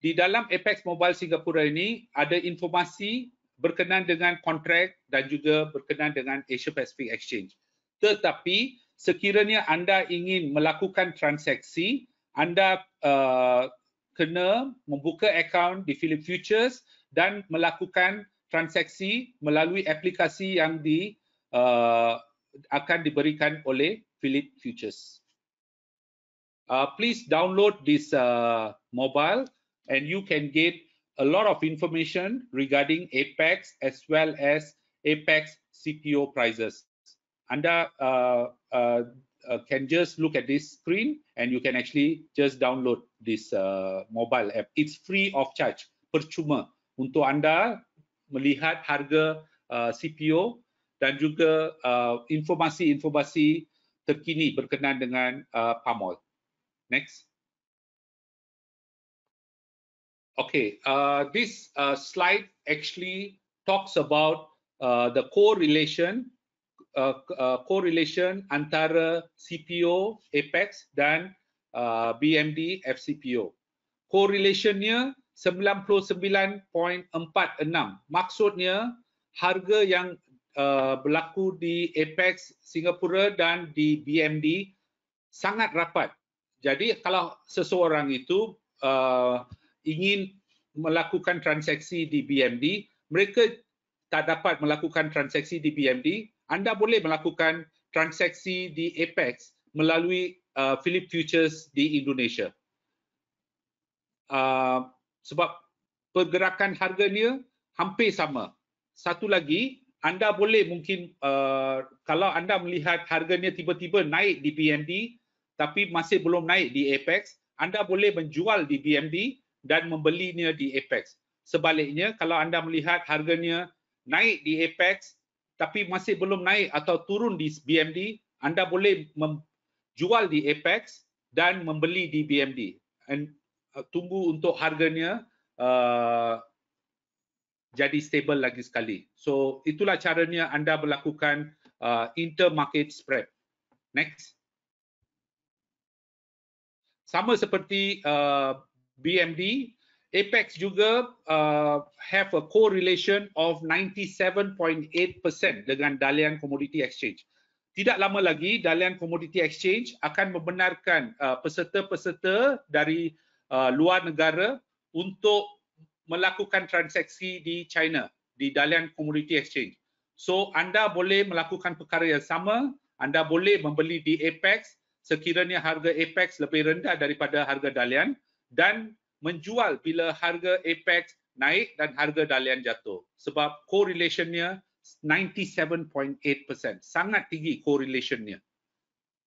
Di dalam Apex Mobile Singapura ini ada informasi berkenaan dengan kontrak dan juga berkenaan dengan Asia Pacific Exchange. Tetapi sekiranya anda ingin melakukan transaksi, anda uh, kena membuka akaun di Philip Futures dan melakukan transaksi melalui aplikasi yang di, uh, akan diberikan oleh Philip Futures. uh, please download this uh, mobile and you can get a lot of information regarding apex as well as apex cpo prices anda uh, uh, uh, can just look at this screen and you can actually just download this uh, mobile app it's free of charge percuma untuk anda melihat harga uh, CPO dan juga informasi-informasi uh, terkini berkenaan dengan uh, palm oil. Next. Okay, uh, this uh, slide actually talks about uh, the correlation uh, uh, correlation antara CPO Apex dan uh, BMD FCPO. Correlationnya 99.46. Maksudnya harga yang uh, berlaku di Apex Singapura dan di BMD sangat rapat. Jadi kalau seseorang itu uh, ingin melakukan transaksi di BMD, mereka tak dapat melakukan transaksi di BMD, anda boleh melakukan transaksi di Apex melalui uh, Philip Futures di Indonesia. Uh, sebab pergerakan harganya hampir sama. Satu lagi, anda boleh mungkin uh, kalau anda melihat harganya tiba-tiba naik di BMD, tapi masih belum naik di Apex, anda boleh menjual di BMD dan membelinya di Apex. Sebaliknya, kalau anda melihat harganya naik di Apex tapi masih belum naik atau turun di BMD, anda boleh menjual di Apex dan membeli di BMD. And, uh, tunggu untuk harganya uh, jadi stabil lagi sekali. So, itulah caranya anda melakukan uh, intermarket spread. Next sama seperti uh, BMD, Apex juga uh, have a correlation of 97.8% dengan Dalian Commodity Exchange. Tidak lama lagi Dalian Commodity Exchange akan membenarkan uh, peserta-peserta dari uh, luar negara untuk melakukan transaksi di China di Dalian Commodity Exchange. So anda boleh melakukan perkara yang sama, anda boleh membeli di Apex sekiranya harga Apex lebih rendah daripada harga Dalian dan menjual bila harga Apex naik dan harga Dalian jatuh sebab correlationnya 97.8% sangat tinggi correlationnya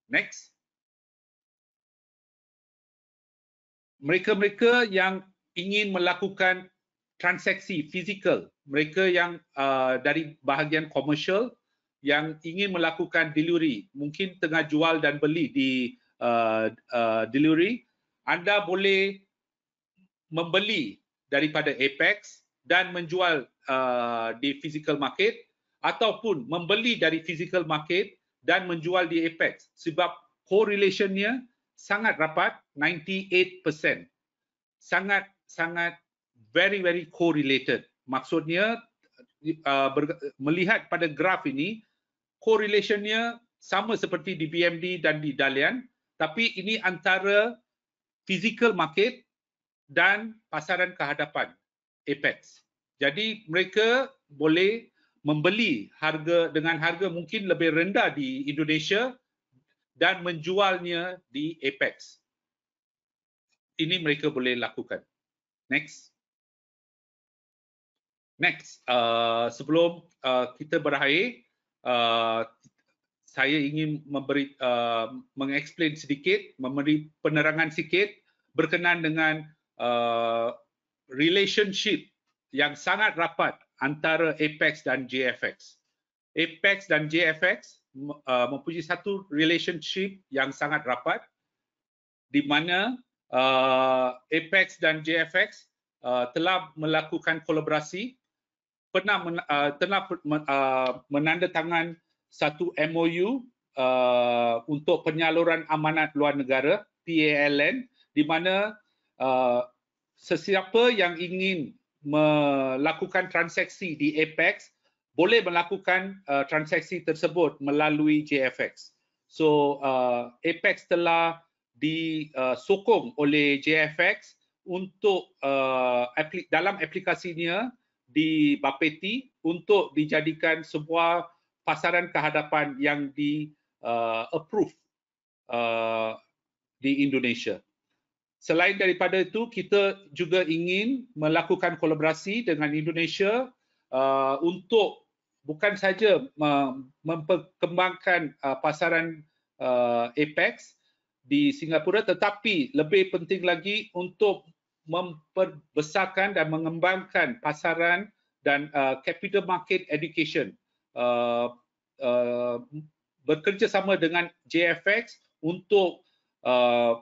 next mereka-mereka yang ingin melakukan transaksi fizikal mereka yang uh, dari bahagian komersial yang ingin melakukan delivery, mungkin tengah jual dan beli di uh, uh, delivery, anda boleh membeli daripada Apex dan menjual uh, di physical market ataupun membeli dari physical market dan menjual di Apex sebab correlationnya sangat rapat 98% sangat sangat very very correlated maksudnya uh, ber, melihat pada graf ini Korelasinya sama seperti di BMD dan di Dalian tapi ini antara physical market dan pasaran kehadapan Apex. Jadi mereka boleh membeli harga dengan harga mungkin lebih rendah di Indonesia dan menjualnya di Apex. Ini mereka boleh lakukan. Next. Next, uh, sebelum uh, kita berakhir, Uh, saya ingin memberi uh, mengeksplain sedikit memberi penerangan sedikit, berkenaan dengan uh, relationship yang sangat rapat antara Apex dan JFX. Apex dan JFX uh, mempunyai satu relationship yang sangat rapat di mana uh, Apex dan JFX uh, telah melakukan kolaborasi pernah men, uh, telah uh, menandatangan satu MOU uh, untuk penyaluran amanat luar negara PALN di mana uh, sesiapa yang ingin melakukan transaksi di Apex boleh melakukan uh, transaksi tersebut melalui JFX. So uh, Apex telah disokong uh, oleh JFX untuk uh, apl- dalam aplikasinya di Bapeti untuk dijadikan sebuah pasaran kehadapan yang di uh, approve uh, di Indonesia. Selain daripada itu, kita juga ingin melakukan kolaborasi dengan Indonesia uh, untuk bukan saja memperkembangkan uh, pasaran uh, Apex di Singapura tetapi lebih penting lagi untuk memperbesarkan dan mengembangkan pasaran dan uh, capital market education uh, uh, bekerjasama dengan JFX untuk uh,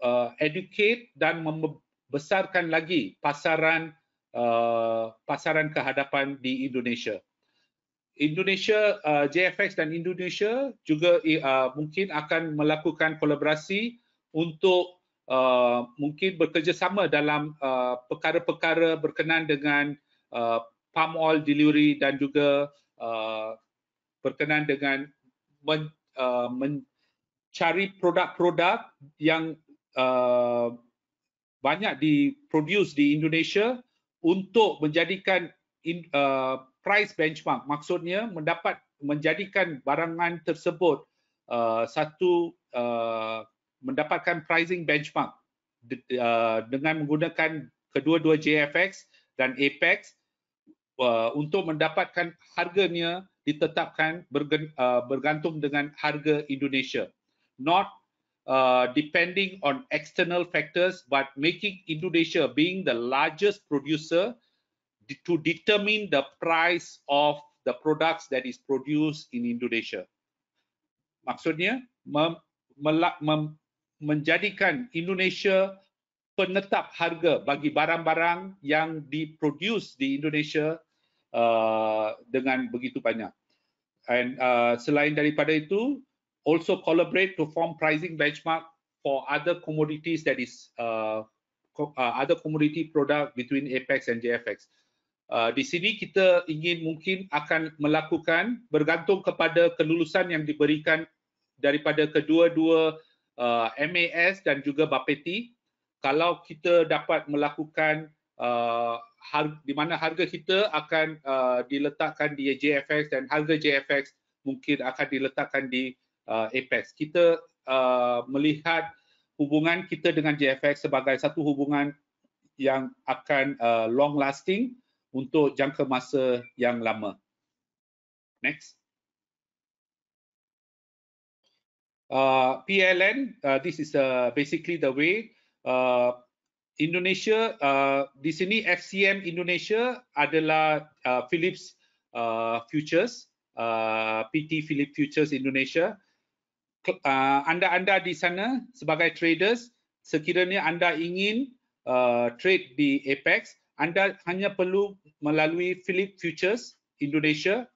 uh, educate dan membesarkan lagi pasaran uh, pasaran kehadapan di Indonesia. Indonesia uh, JFX dan Indonesia juga uh, mungkin akan melakukan kolaborasi untuk uh, mungkin bekerjasama dalam uh, perkara-perkara berkenaan dengan uh, palm oil delivery dan juga uh, berkenaan dengan men, uh, mencari produk-produk yang uh, banyak diproduce di Indonesia untuk menjadikan in, uh, price benchmark maksudnya mendapat menjadikan barangan tersebut uh, satu uh, mendapatkan pricing benchmark uh, dengan menggunakan kedua-dua JFX dan Apex uh, untuk mendapatkan harganya ditetapkan uh, bergantung dengan harga Indonesia not depending on external factors but making Indonesia being the largest producer to determine the price of the products that is produced in Indonesia maksudnya mem- mem- menjadikan Indonesia penetap harga bagi barang-barang yang diproduce di Indonesia uh, dengan begitu banyak. And uh, selain daripada itu, also collaborate to form pricing benchmark for other commodities that is uh, co- uh, other commodity product between Apex and JFX. Uh, di sini kita ingin mungkin akan melakukan bergantung kepada kelulusan yang diberikan daripada kedua-dua uh, MAS dan juga Bapeti kalau kita dapat melakukan uh, har- di mana harga kita akan uh, diletakkan di JFX dan harga JFX mungkin akan diletakkan di uh, Apex. Kita uh, melihat hubungan kita dengan JFX sebagai satu hubungan yang akan uh, long lasting untuk jangka masa yang lama. Next. uh, PLN, uh, this is uh, basically the way uh, Indonesia, uh, di sini FCM Indonesia adalah uh, Philips uh, Futures, uh, PT Philips Futures Indonesia. Uh, anda-anda uh, di sana sebagai traders, sekiranya anda ingin uh, trade di Apex, anda hanya perlu melalui Philips Futures Indonesia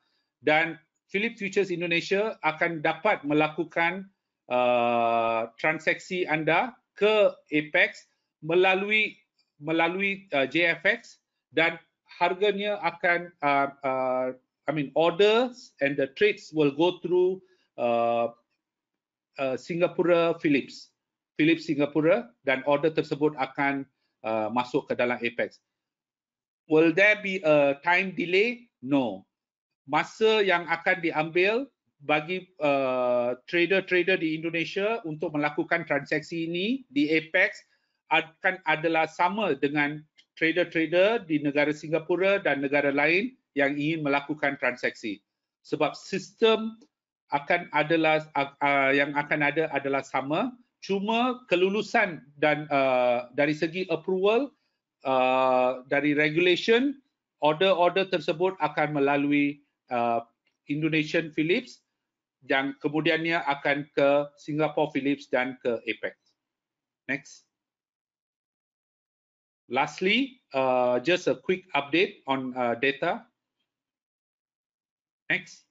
dan Philips Futures Indonesia akan dapat melakukan Uh, transaksi anda ke Apex melalui melalui uh, JFX dan harganya akan uh, uh, I mean orders and the trades will go through uh, uh, Singapura Philips Philips Singapura dan order tersebut akan uh, masuk ke dalam Apex. Will there be a time delay? No. Masa yang akan diambil bagi uh, trader-trader uh, di Indonesia untuk melakukan transaksi ini di Apex akan adalah sama dengan trader-trader di negara Singapura dan negara lain yang ingin melakukan transaksi. Sebab sistem akan adalah uh, uh, yang akan ada adalah sama, cuma kelulusan dan uh, dari segi approval uh, dari regulation order-order tersebut akan melalui uh, Indonesian Philips yang kemudiannya akan ke Singapore Philips dan ke APEC. Next. Lastly, uh, just a quick update on uh, data. Next.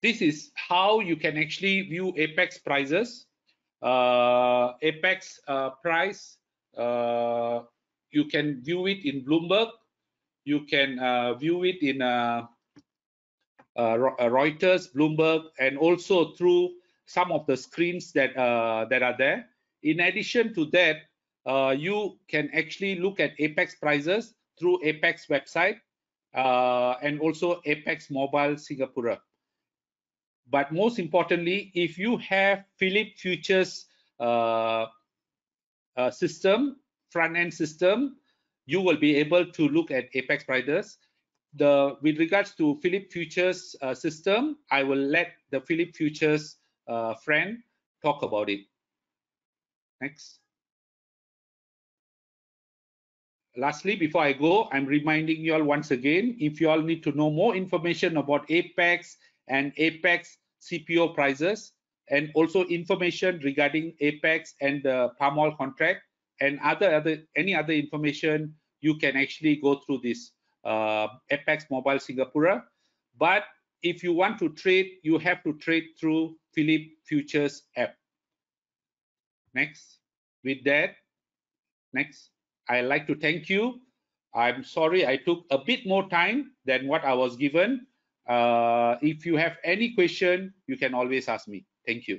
This is how you can actually view Apex prices. Uh, Apex uh, price, uh, you can view it in Bloomberg. You can uh, view it in uh, uh, Reuters, Bloomberg, and also through some of the screens that uh, that are there. In addition to that, uh, you can actually look at apex prices through apex website uh, and also apex mobile singapore but most importantly if you have philip futures uh, system front end system you will be able to look at apex prices the with regards to Philip Futures uh, system, I will let the Philip Futures uh, friend talk about it. Next. Lastly, before I go, I'm reminding you all once again, if you all need to know more information about Apex and Apex CPO prices, and also information regarding Apex and the palm oil contract, and other, other any other information, you can actually go through this uh, Apex Mobile Singapore. But if you want to trade, you have to trade through Philip Futures app. Next. With that, next. i like to thank you. I'm sorry I took a bit more time than what I was given. Uh, if you have any question, you can always ask me. Thank you.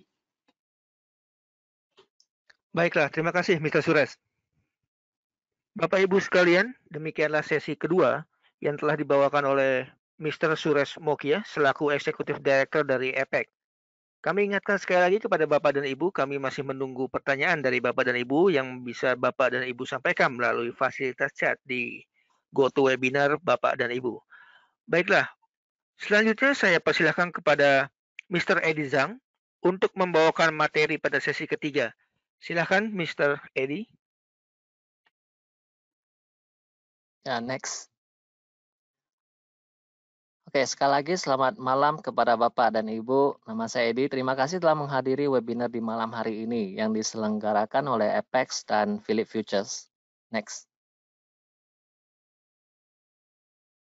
Baiklah, terima kasih Mr. Suresh. Bapak Ibu sekalian, demikianlah sesi kedua yang telah dibawakan oleh Mr. Suresh Mokia selaku Eksekutif Director dari EPEC. Kami ingatkan sekali lagi kepada Bapak dan Ibu, kami masih menunggu pertanyaan dari Bapak dan Ibu yang bisa Bapak dan Ibu sampaikan melalui fasilitas chat di GoToWebinar Bapak dan Ibu. Baiklah, selanjutnya saya persilahkan kepada Mr. Edi Zhang untuk membawakan materi pada sesi ketiga. Silahkan Mr. Edi. Ya, next. Oke, sekali lagi selamat malam kepada Bapak dan Ibu. Nama saya Edi. Terima kasih telah menghadiri webinar di malam hari ini yang diselenggarakan oleh Apex dan Philip Futures. Next.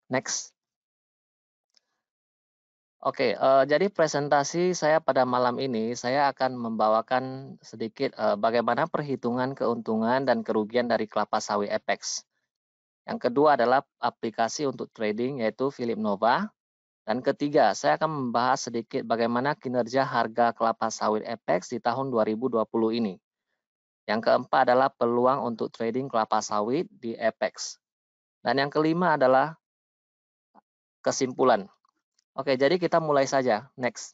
Next. Oke, uh, jadi presentasi saya pada malam ini saya akan membawakan sedikit uh, bagaimana perhitungan keuntungan dan kerugian dari kelapa sawit Apex. Yang kedua adalah aplikasi untuk trading yaitu Philip Nova. Dan ketiga, saya akan membahas sedikit bagaimana kinerja harga kelapa sawit EPEX di tahun 2020 ini. Yang keempat adalah peluang untuk trading kelapa sawit di EPEX. Dan yang kelima adalah kesimpulan. Oke, jadi kita mulai saja. Next.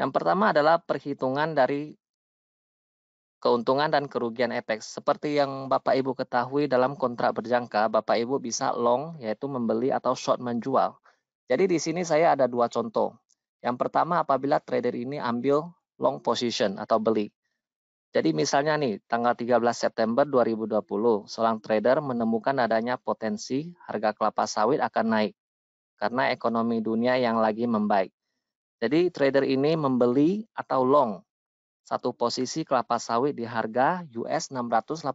Yang pertama adalah perhitungan dari keuntungan dan kerugian efek. Seperti yang Bapak Ibu ketahui dalam kontrak berjangka, Bapak Ibu bisa long yaitu membeli atau short menjual. Jadi di sini saya ada dua contoh. Yang pertama apabila trader ini ambil long position atau beli. Jadi misalnya nih tanggal 13 September 2020 seorang trader menemukan adanya potensi harga kelapa sawit akan naik karena ekonomi dunia yang lagi membaik. Jadi trader ini membeli atau long satu posisi kelapa sawit di harga US 680.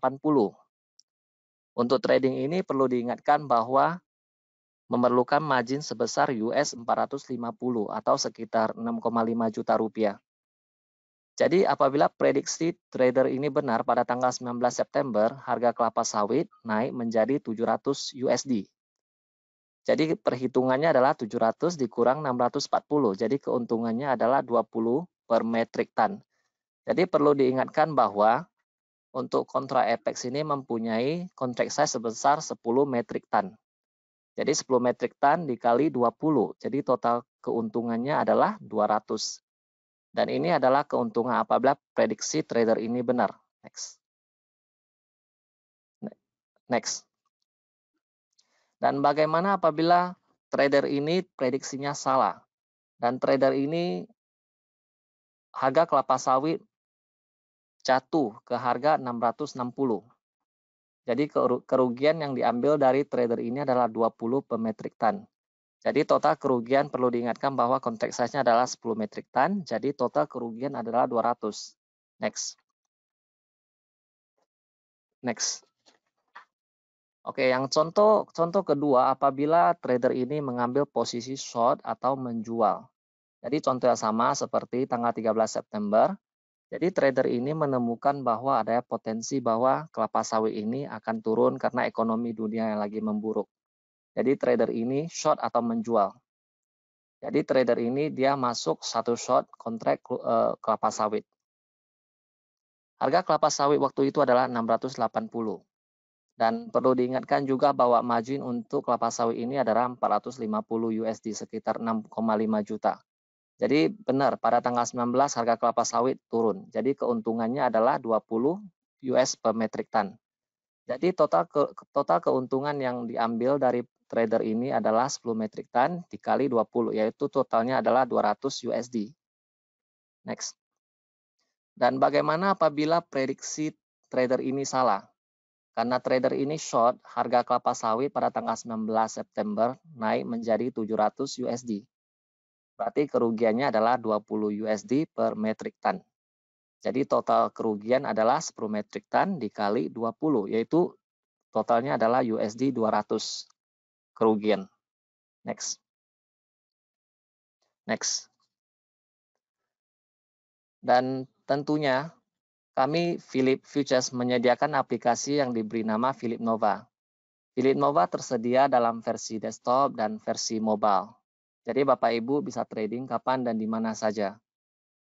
Untuk trading ini perlu diingatkan bahwa memerlukan margin sebesar US 450 atau sekitar 6,5 juta rupiah. Jadi apabila prediksi trader ini benar pada tanggal 19 September, harga kelapa sawit naik menjadi 700 USD. Jadi perhitungannya adalah 700 dikurang 640. Jadi keuntungannya adalah 20 per metric ton. Jadi perlu diingatkan bahwa untuk kontra efek ini mempunyai kontrak size sebesar 10 metrik ton. Jadi 10 metrik ton dikali 20. Jadi total keuntungannya adalah 200. Dan ini adalah keuntungan apabila prediksi trader ini benar. Next. Next. Dan bagaimana apabila trader ini prediksinya salah dan trader ini harga kelapa sawit jatuh ke harga 660. Jadi kerugian yang diambil dari trader ini adalah 20 per metric ton. Jadi total kerugian perlu diingatkan bahwa konteks size-nya adalah 10 metric ton, jadi total kerugian adalah 200. Next. Next. Oke, yang contoh contoh kedua apabila trader ini mengambil posisi short atau menjual. Jadi contoh yang sama seperti tanggal 13 September, jadi trader ini menemukan bahwa ada potensi bahwa kelapa sawit ini akan turun karena ekonomi dunia yang lagi memburuk. Jadi trader ini short atau menjual. Jadi trader ini dia masuk satu short kontrak eh, kelapa sawit. Harga kelapa sawit waktu itu adalah 680. Dan perlu diingatkan juga bahwa margin untuk kelapa sawit ini adalah 450 USD sekitar 6,5 juta. Jadi benar pada tanggal 19 harga kelapa sawit turun. Jadi keuntungannya adalah 20 US per metric ton. Jadi total ke, total keuntungan yang diambil dari trader ini adalah 10 metric ton dikali 20 yaitu totalnya adalah 200 USD. Next. Dan bagaimana apabila prediksi trader ini salah? Karena trader ini short, harga kelapa sawit pada tanggal 19 September naik menjadi 700 USD. Berarti kerugiannya adalah 20 USD per metric ton. Jadi total kerugian adalah 10 metric ton dikali 20, yaitu totalnya adalah USD 200 kerugian. Next. Next. Dan tentunya kami Philip Futures menyediakan aplikasi yang diberi nama Philip Nova. Philip Nova tersedia dalam versi desktop dan versi mobile. Jadi Bapak Ibu bisa trading kapan dan di mana saja.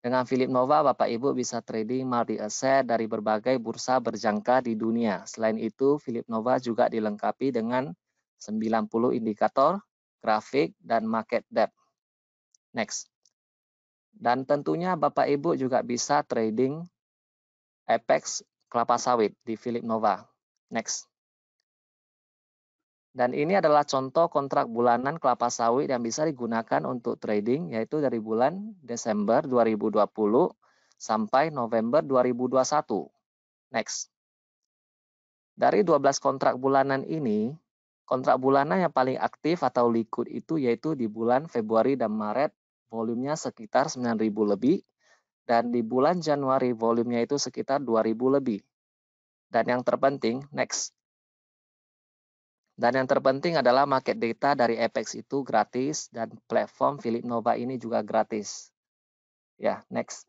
Dengan Philip Nova, Bapak Ibu bisa trading multi asset dari berbagai bursa berjangka di dunia. Selain itu, Philip Nova juga dilengkapi dengan 90 indikator, grafik, dan market depth. Next. Dan tentunya Bapak Ibu juga bisa trading Apex kelapa sawit di Philip Nova. Next. Dan ini adalah contoh kontrak bulanan kelapa sawit yang bisa digunakan untuk trading yaitu dari bulan Desember 2020 sampai November 2021. Next. Dari 12 kontrak bulanan ini, kontrak bulanan yang paling aktif atau liquid itu yaitu di bulan Februari dan Maret volumenya sekitar 9.000 lebih dan di bulan Januari volumenya itu sekitar 2.000 lebih. Dan yang terpenting, next, dan yang terpenting adalah market data dari Apex itu gratis dan platform Philip Nova ini juga gratis. Ya, next.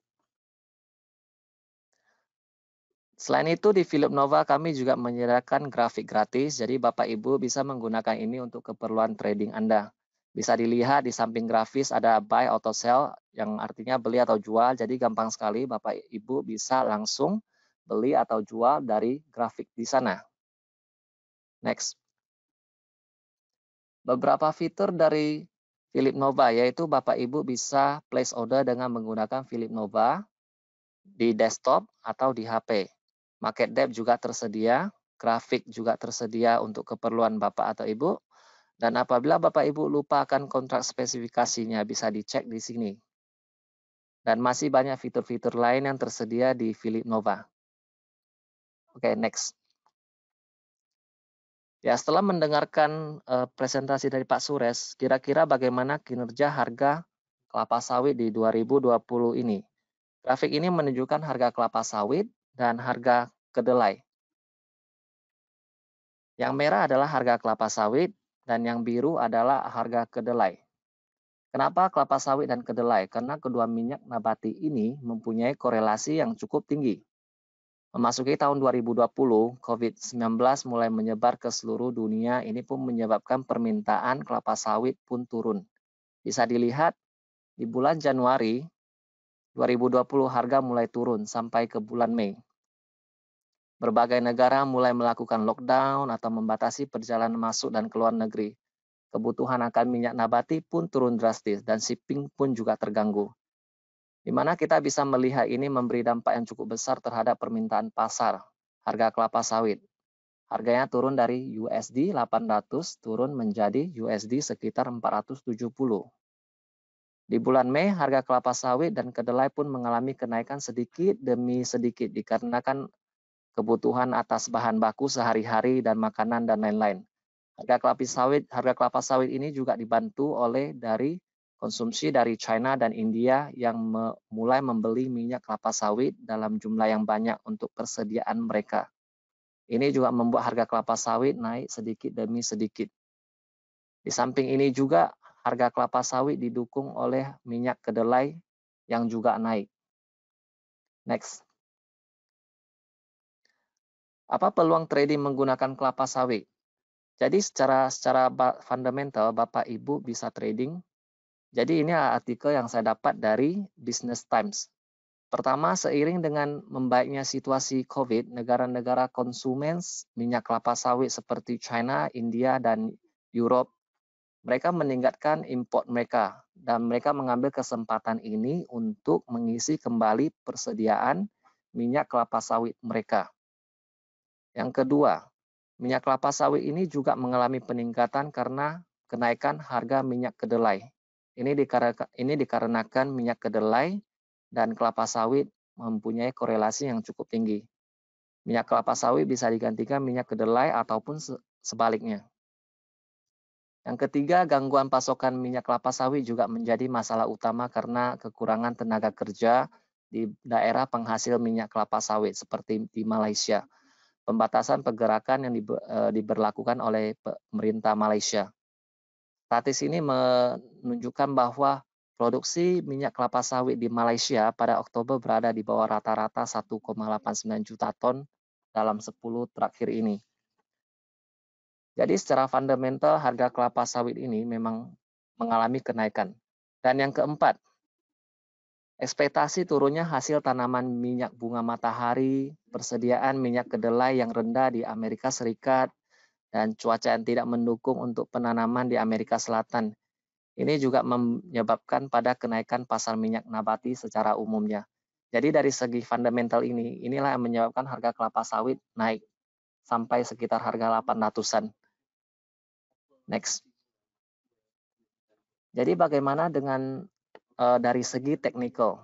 Selain itu di Philip Nova kami juga menyediakan grafik gratis, jadi Bapak Ibu bisa menggunakan ini untuk keperluan trading Anda. Bisa dilihat di samping grafis ada buy atau sell yang artinya beli atau jual, jadi gampang sekali Bapak Ibu bisa langsung beli atau jual dari grafik di sana. Next beberapa fitur dari Philip Nova yaitu Bapak Ibu bisa place order dengan menggunakan Philip Nova di desktop atau di HP. Market Depth juga tersedia, grafik juga tersedia untuk keperluan Bapak atau Ibu. Dan apabila Bapak Ibu lupa akan kontrak spesifikasinya bisa dicek di sini. Dan masih banyak fitur-fitur lain yang tersedia di Philip Nova. Oke, okay, next. Ya, setelah mendengarkan uh, presentasi dari Pak Sures, kira-kira bagaimana kinerja harga kelapa sawit di 2020 ini? Grafik ini menunjukkan harga kelapa sawit dan harga kedelai. Yang merah adalah harga kelapa sawit dan yang biru adalah harga kedelai. Kenapa kelapa sawit dan kedelai? Karena kedua minyak nabati ini mempunyai korelasi yang cukup tinggi. Memasuki tahun 2020, COVID-19 mulai menyebar ke seluruh dunia. Ini pun menyebabkan permintaan kelapa sawit pun turun. Bisa dilihat di bulan Januari 2020 harga mulai turun sampai ke bulan Mei. Berbagai negara mulai melakukan lockdown atau membatasi perjalanan masuk dan keluar negeri. Kebutuhan akan minyak nabati pun turun drastis dan shipping pun juga terganggu. Di mana kita bisa melihat ini memberi dampak yang cukup besar terhadap permintaan pasar harga kelapa sawit. Harganya turun dari USD 800 turun menjadi USD sekitar 470. Di bulan Mei, harga kelapa sawit dan kedelai pun mengalami kenaikan sedikit demi sedikit dikarenakan kebutuhan atas bahan baku sehari-hari dan makanan dan lain-lain. Harga kelapa sawit, harga kelapa sawit ini juga dibantu oleh dari konsumsi dari China dan India yang mulai membeli minyak kelapa sawit dalam jumlah yang banyak untuk persediaan mereka. Ini juga membuat harga kelapa sawit naik sedikit demi sedikit. Di samping ini juga harga kelapa sawit didukung oleh minyak kedelai yang juga naik. Next. Apa peluang trading menggunakan kelapa sawit? Jadi secara secara fundamental Bapak Ibu bisa trading jadi ini artikel yang saya dapat dari Business Times. Pertama, seiring dengan membaiknya situasi COVID, negara-negara konsumen minyak kelapa sawit seperti China, India, dan Europe, mereka meningkatkan import mereka dan mereka mengambil kesempatan ini untuk mengisi kembali persediaan minyak kelapa sawit mereka. Yang kedua, minyak kelapa sawit ini juga mengalami peningkatan karena kenaikan harga minyak kedelai ini, ini dikarenakan minyak kedelai dan kelapa sawit mempunyai korelasi yang cukup tinggi. Minyak kelapa sawit bisa digantikan minyak kedelai ataupun sebaliknya. Yang ketiga, gangguan pasokan minyak kelapa sawit juga menjadi masalah utama karena kekurangan tenaga kerja di daerah penghasil minyak kelapa sawit seperti di Malaysia. Pembatasan pergerakan yang eh, diberlakukan oleh pemerintah Malaysia Statis ini menunjukkan bahwa produksi minyak kelapa sawit di Malaysia pada Oktober berada di bawah rata-rata 1,89 juta ton dalam 10 terakhir ini. Jadi secara fundamental harga kelapa sawit ini memang mengalami kenaikan. Dan yang keempat, ekspektasi turunnya hasil tanaman minyak bunga matahari, persediaan minyak kedelai yang rendah di Amerika Serikat, dan cuaca yang tidak mendukung untuk penanaman di Amerika Selatan. Ini juga menyebabkan pada kenaikan pasar minyak nabati secara umumnya. Jadi dari segi fundamental ini, inilah yang menyebabkan harga kelapa sawit naik sampai sekitar harga 800-an. Next. Jadi bagaimana dengan e, dari segi teknikal?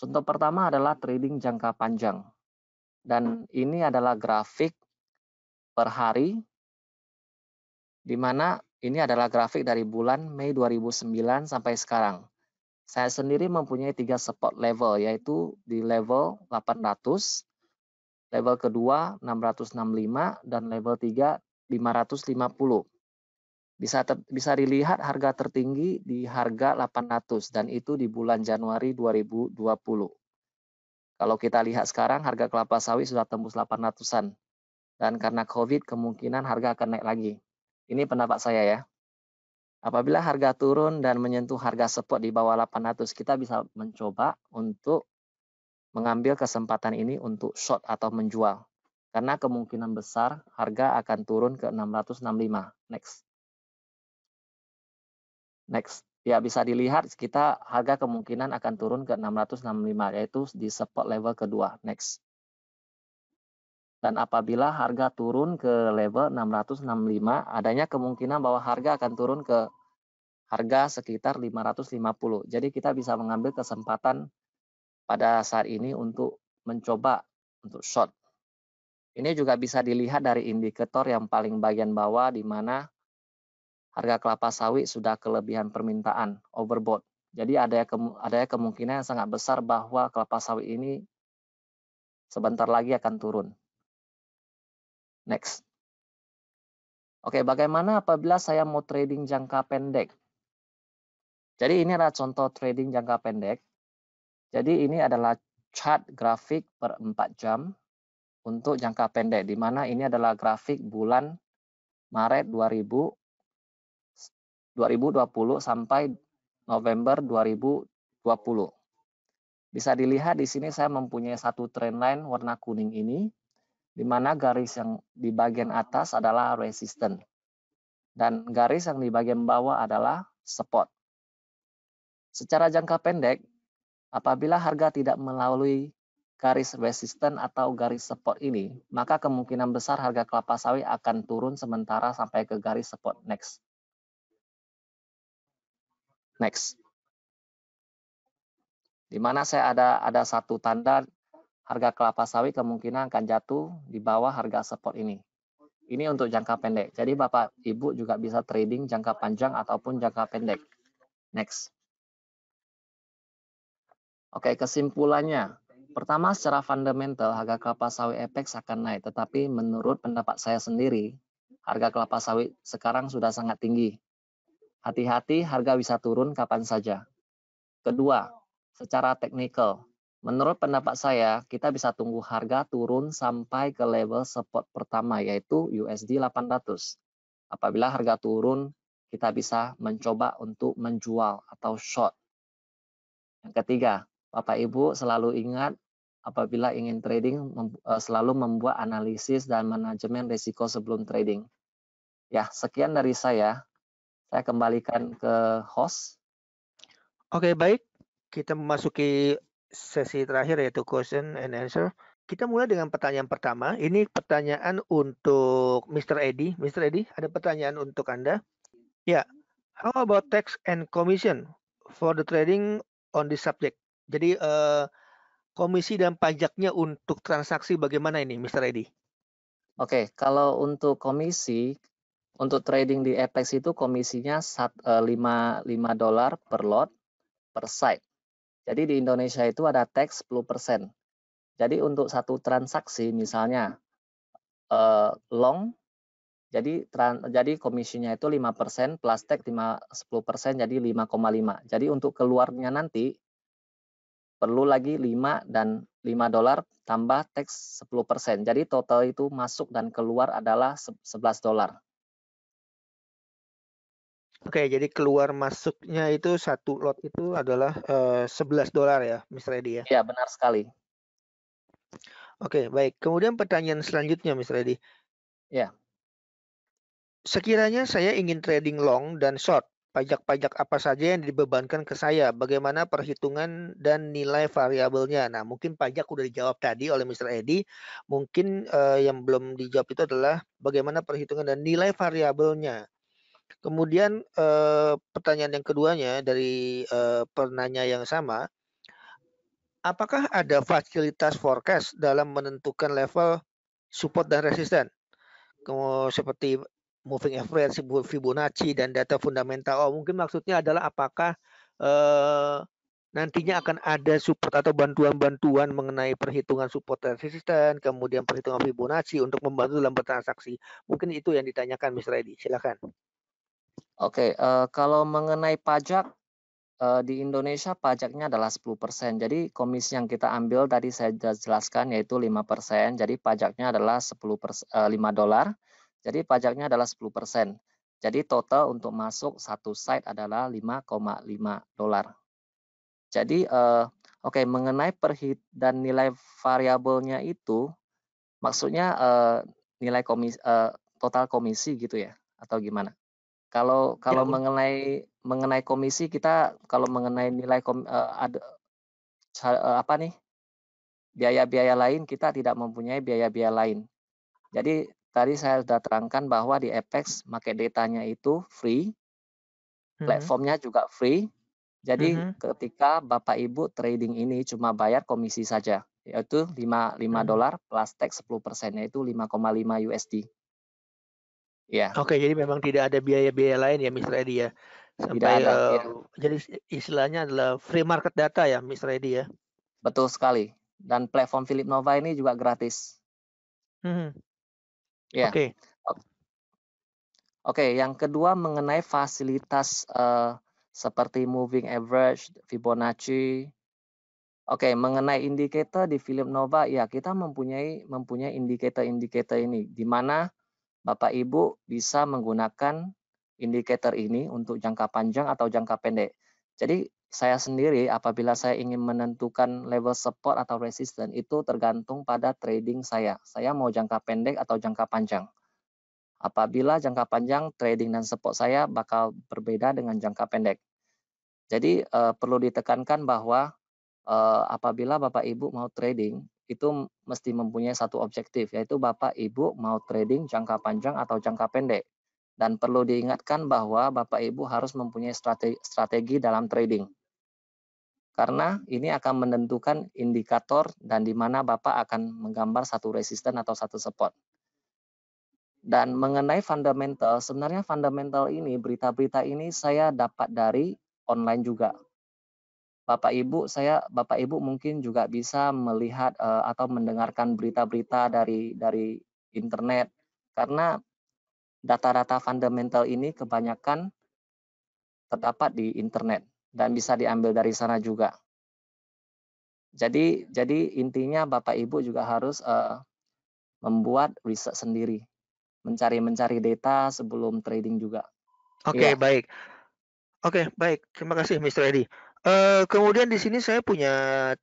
Contoh pertama adalah trading jangka panjang dan ini adalah grafik per hari di mana ini adalah grafik dari bulan Mei 2009 sampai sekarang. Saya sendiri mempunyai tiga support level, yaitu di level 800, level kedua 665, dan level 3 550. Bisa ter, bisa dilihat harga tertinggi di harga 800 dan itu di bulan Januari 2020. Kalau kita lihat sekarang harga kelapa sawit sudah tembus 800-an. Dan karena Covid kemungkinan harga akan naik lagi. Ini pendapat saya ya. Apabila harga turun dan menyentuh harga support di bawah 800, kita bisa mencoba untuk mengambil kesempatan ini untuk short atau menjual. Karena kemungkinan besar harga akan turun ke 665. Next. Next. Ya, bisa dilihat kita harga kemungkinan akan turun ke 665, yaitu di support level kedua. Next dan apabila harga turun ke level 665 adanya kemungkinan bahwa harga akan turun ke harga sekitar 550 jadi kita bisa mengambil kesempatan pada saat ini untuk mencoba untuk short ini juga bisa dilihat dari indikator yang paling bagian bawah di mana harga kelapa sawit sudah kelebihan permintaan overbought jadi ada ada kemungkinan yang sangat besar bahwa kelapa sawit ini sebentar lagi akan turun Next. Oke, bagaimana apabila saya mau trading jangka pendek? Jadi ini adalah contoh trading jangka pendek. Jadi ini adalah chart grafik per 4 jam untuk jangka pendek, di mana ini adalah grafik bulan Maret 2000, 2020 sampai November 2020. Bisa dilihat di sini saya mempunyai satu trendline warna kuning ini, di mana garis yang di bagian atas adalah resisten dan garis yang di bagian bawah adalah support. Secara jangka pendek, apabila harga tidak melalui garis resisten atau garis support ini, maka kemungkinan besar harga kelapa sawit akan turun sementara sampai ke garis support next. Next. Di mana saya ada ada satu tanda harga kelapa sawit kemungkinan akan jatuh di bawah harga support ini. Ini untuk jangka pendek. Jadi Bapak Ibu juga bisa trading jangka panjang ataupun jangka pendek. Next. Oke, kesimpulannya. Pertama, secara fundamental harga kelapa sawit EPEX akan naik, tetapi menurut pendapat saya sendiri, harga kelapa sawit sekarang sudah sangat tinggi. Hati-hati harga bisa turun kapan saja. Kedua, secara teknikal, Menurut pendapat saya, kita bisa tunggu harga turun sampai ke level support pertama yaitu USD 800. Apabila harga turun, kita bisa mencoba untuk menjual atau short. Yang ketiga, Bapak Ibu selalu ingat apabila ingin trading eh, selalu membuat analisis dan manajemen risiko sebelum trading. Ya, sekian dari saya. Saya kembalikan ke host. Oke, baik. Kita memasuki sesi terakhir yaitu question and answer. Kita mulai dengan pertanyaan pertama. Ini pertanyaan untuk Mr. Eddy. Mr. Eddy, ada pertanyaan untuk Anda. Ya, yeah. how about tax and commission for the trading on this subject? Jadi uh, komisi dan pajaknya untuk transaksi bagaimana ini, Mr. Eddy? Oke, okay, kalau untuk komisi, untuk trading di FX itu komisinya 5 eh, dolar per lot per site. Jadi di Indonesia itu ada tax 10%. Jadi untuk satu transaksi misalnya uh, long jadi tran, jadi komisinya itu 5% plus tax 5 10% jadi 5,5. Jadi untuk keluarnya nanti perlu lagi 5 dan 5 dolar tambah tax 10%. Jadi total itu masuk dan keluar adalah 11 dolar. Oke, jadi keluar masuknya itu satu lot itu adalah uh, eh, 11 dolar ya, Miss Reddy ya. Iya, benar sekali. Oke, baik. Kemudian pertanyaan selanjutnya, Miss Reddy. Ya. Sekiranya saya ingin trading long dan short, pajak-pajak apa saja yang dibebankan ke saya? Bagaimana perhitungan dan nilai variabelnya? Nah, mungkin pajak sudah dijawab tadi oleh Mr. Eddy. Mungkin uh, yang belum dijawab itu adalah bagaimana perhitungan dan nilai variabelnya. Kemudian eh, pertanyaan yang keduanya dari, eh, penanya yang sama, apakah ada fasilitas forecast dalam menentukan level support dan resisten? seperti moving average, Fibonacci dan data fundamental. Oh, mungkin maksudnya adalah apakah, eh, nantinya akan ada support atau bantuan-bantuan mengenai perhitungan support dan resisten, kemudian perhitungan Fibonacci untuk membantu dalam bertransaksi. Mungkin itu yang ditanyakan Mr. Reddy, silakan. Oke, eh, kalau mengenai pajak eh, di Indonesia pajaknya adalah 10%. Jadi komisi yang kita ambil tadi saya jelaskan yaitu 5%. Jadi pajaknya adalah 10 persen, eh, 5 dolar. Jadi pajaknya adalah 10%. Jadi total untuk masuk satu site adalah 5,5 dolar. Jadi eh, oke okay, mengenai perhit dan nilai variabelnya itu maksudnya eh, nilai komisi eh, total komisi gitu ya atau gimana? Kalau kalau ya. mengenai mengenai komisi kita kalau mengenai nilai kom, uh, eh, ada uh, eh, apa nih biaya-biaya lain kita tidak mempunyai biaya-biaya lain. Jadi tadi saya sudah terangkan bahwa di Apex market datanya itu free, hmm. platformnya juga free. Jadi uh ketika Bapak Ibu trading ini cuma bayar komisi saja, yaitu 5 5 hmm. dolar plus tax 10% yaitu 5,5 USD. Ya. Oke, jadi memang tidak ada biaya-biaya lain ya Miss Redia. ya. Sampai ada, uh, ya. jadi istilahnya adalah free market data ya Miss Redia. ya. Betul sekali. Dan platform Philip Nova ini juga gratis. Hmm. Ya. Oke. Okay. Oke, okay, yang kedua mengenai fasilitas uh, seperti moving average, Fibonacci. Oke, okay, mengenai indikator di Philip Nova ya kita mempunyai mempunyai indikator-indikator ini di mana Bapak Ibu bisa menggunakan indikator ini untuk jangka panjang atau jangka pendek. Jadi saya sendiri apabila saya ingin menentukan level support atau resistance itu tergantung pada trading saya. Saya mau jangka pendek atau jangka panjang. Apabila jangka panjang trading dan support saya bakal berbeda dengan jangka pendek. Jadi eh, perlu ditekankan bahwa eh, apabila Bapak Ibu mau trading itu mesti mempunyai satu objektif, yaitu Bapak Ibu mau trading jangka panjang atau jangka pendek. Dan perlu diingatkan bahwa Bapak Ibu harus mempunyai strategi, strategi dalam trading. Karena ini akan menentukan indikator dan di mana Bapak akan menggambar satu resisten atau satu support. Dan mengenai fundamental, sebenarnya fundamental ini, berita-berita ini saya dapat dari online juga. Bapak Ibu, saya Bapak Ibu mungkin juga bisa melihat uh, atau mendengarkan berita-berita dari dari internet karena data-data fundamental ini kebanyakan terdapat di internet dan bisa diambil dari sana juga. Jadi jadi intinya Bapak Ibu juga harus uh, membuat riset sendiri, mencari-mencari data sebelum trading juga. Oke, okay, ya. baik. Oke, okay, baik. Terima kasih Mr. Eddy. Eh, kemudian di sini saya punya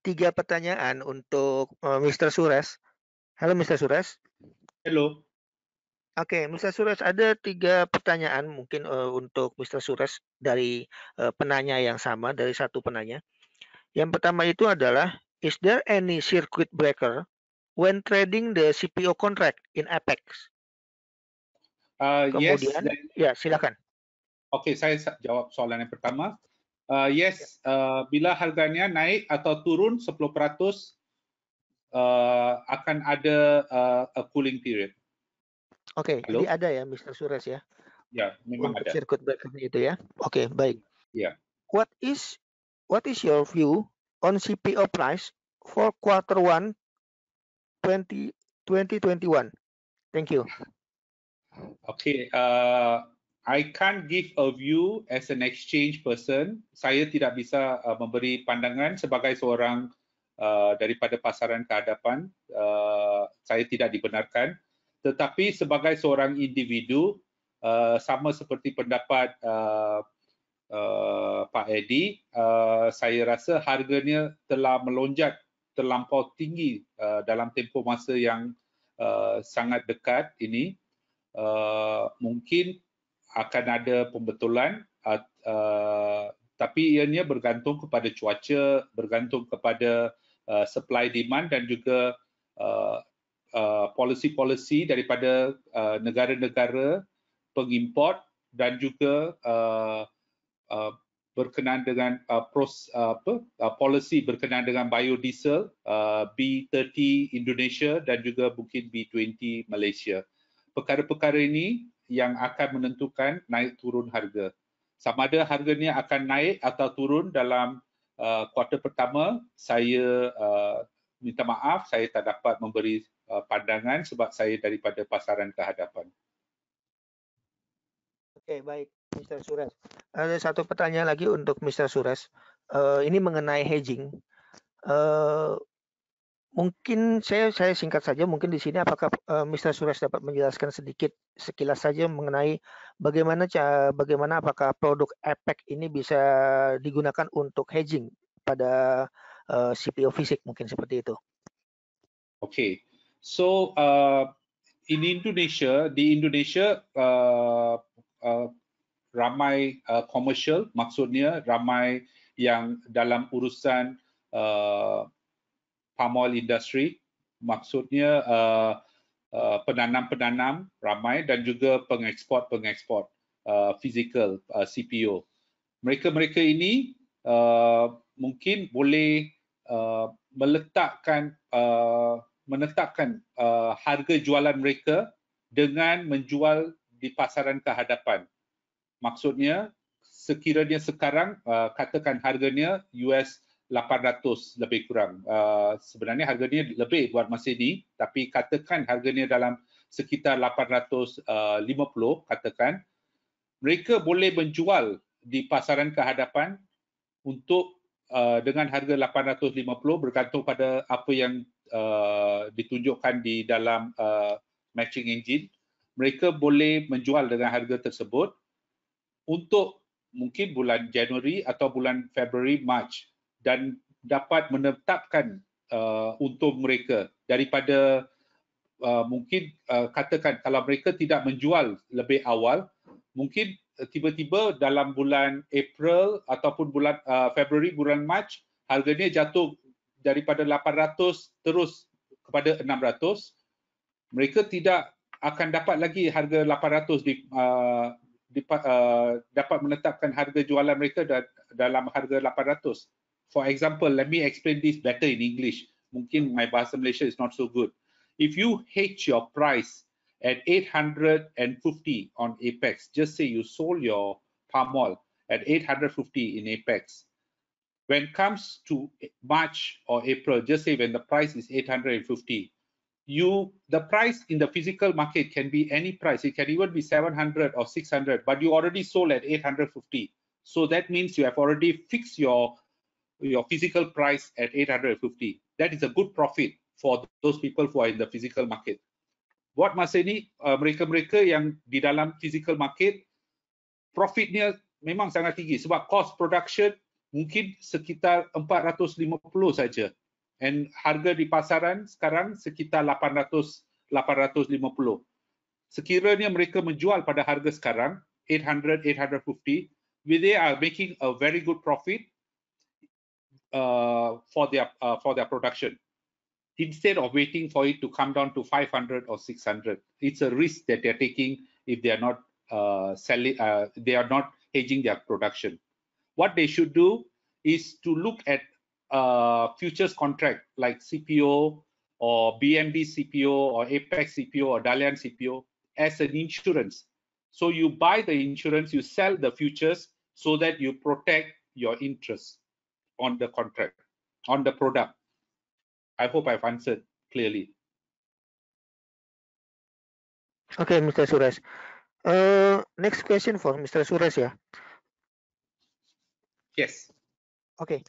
tiga pertanyaan untuk, uh, eh, Mr. Sures. Halo Mr. Sures. Halo. Oke, Mr. Sures, ada tiga pertanyaan mungkin, uh, untuk Mr. Sures dari, uh, penanya yang sama, dari satu penanya. Yang pertama itu adalah, is there any circuit breaker when trading the CPO contract in Apex? Uh, kemudian ya silakan. Oke, saya jawab soalan yang pertama. Uh, yes, ya. uh, bila harganya naik atau turun 10%, uh, akan ada uh, a cooling period. Oke, okay, jadi ada ya Mr. Suresh ya? Ya, memang Untuk ada. Circuit breaker itu ya. Oke, okay, baik. Ya. Yeah. What is what is your view on CPO price for quarter 1 2021? Thank you. Oke, okay, uh, I can't give a view as an exchange person. Saya tidak bisa uh, memberi pandangan sebagai seorang uh, daripada pasaran kehadapan. Uh, saya tidak dibenarkan. Tetapi sebagai seorang individu, uh, sama seperti pendapat uh, uh, Pak Edi, uh, saya rasa harganya telah melonjak terlampau tinggi uh, dalam tempoh masa yang uh, sangat dekat ini. Uh, mungkin akan ada pembetulan uh, uh, tapi ianya bergantung kepada cuaca, bergantung kepada uh, supply demand dan juga uh, uh, polisi-polisi daripada uh, negara-negara pengimport dan juga uh, uh, berkenaan dengan uh, pros, uh, apa uh, polisi berkenaan dengan biodiesel uh, B30 Indonesia dan juga mungkin B20 Malaysia. Perkara-perkara ini yang akan menentukan naik turun harga. Sama ada harga ni akan naik atau turun dalam uh, kuartal pertama, saya uh, minta maaf saya tak dapat memberi uh, pandangan sebab saya daripada pasaran kehadapan. Okey, baik Mr. Suras. Ada satu pertanyaan lagi untuk Mr. Suras. Uh, ini mengenai hedging. Uh, Mungkin saya saya singkat saja mungkin di sini apakah eh, Mr. Suresh dapat menjelaskan sedikit sekilas saja mengenai bagaimana bagaimana apakah produk EPEC ini bisa digunakan untuk hedging pada uh, eh, CPO fisik mungkin seperti itu. Oke. Okay. So uh, in Indonesia, di Indonesia uh, uh, ramai uh, commercial maksudnya ramai yang dalam urusan uh, palm oil industry maksudnya penanam-penanam uh, uh, ramai dan juga pengeksport-pengeksport uh, physical uh, CPO mereka-mereka ini uh, mungkin boleh uh, meletakkan uh, menetapkan uh, harga jualan mereka dengan menjual di pasaran kehadapan maksudnya sekiranya sekarang uh, katakan harganya US 800 lebih kurang. Uh, sebenarnya ni lebih buat masa ni, tapi katakan harga ni dalam sekitar 850 ah, katakan mereka boleh menjual di pasaran kehadapan untuk uh, dengan harga 850 bergantung pada apa yang uh, ditunjukkan di dalam uh, matching engine mereka boleh menjual dengan harga tersebut untuk mungkin bulan Januari atau bulan Februari March dan dapat menetapkan uh, untung mereka daripada uh, mungkin uh, katakan kalau mereka tidak menjual lebih awal mungkin uh, tiba-tiba dalam bulan April ataupun bulan uh, Februari bulan Mac harganya jatuh daripada 800 terus kepada 600 mereka tidak akan dapat lagi harga 800 di uh, uh, dapat menetapkan harga jualan mereka dalam harga For example, let me explain this better in English. Mungkin my bahasa Malaysia is not so good. If you hedge your price at 850 on Apex, just say you sold your palm oil at 850 in Apex. When it comes to March or April, just say when the price is 850, you the price in the physical market can be any price. It can even be 700 or 600, but you already sold at 850. So that means you have already fixed your your physical price at 850. That is a good profit for those people who are in the physical market. Buat masa ni, uh, mereka-mereka uh, yang di dalam physical market, profitnya memang sangat tinggi sebab cost production mungkin sekitar 450 saja. And harga di pasaran sekarang sekitar 800 850. Sekiranya mereka menjual pada harga sekarang 800 850, they are making a very good profit Uh, for their uh, for their production instead of waiting for it to come down to 500 or 600 it's a risk that they're taking if they are not uh, selling uh, they are not hedging their production what they should do is to look at uh, futures contract like cpo or bmd cpo or apex cpo or dalian cpo as an insurance so you buy the insurance you sell the futures so that you protect your interests on the contract, on the product. I hope I've answered clearly. Okay, Mr. Suraj. Uh, next question for Mr. Suraj, yeah. Yes. Okay.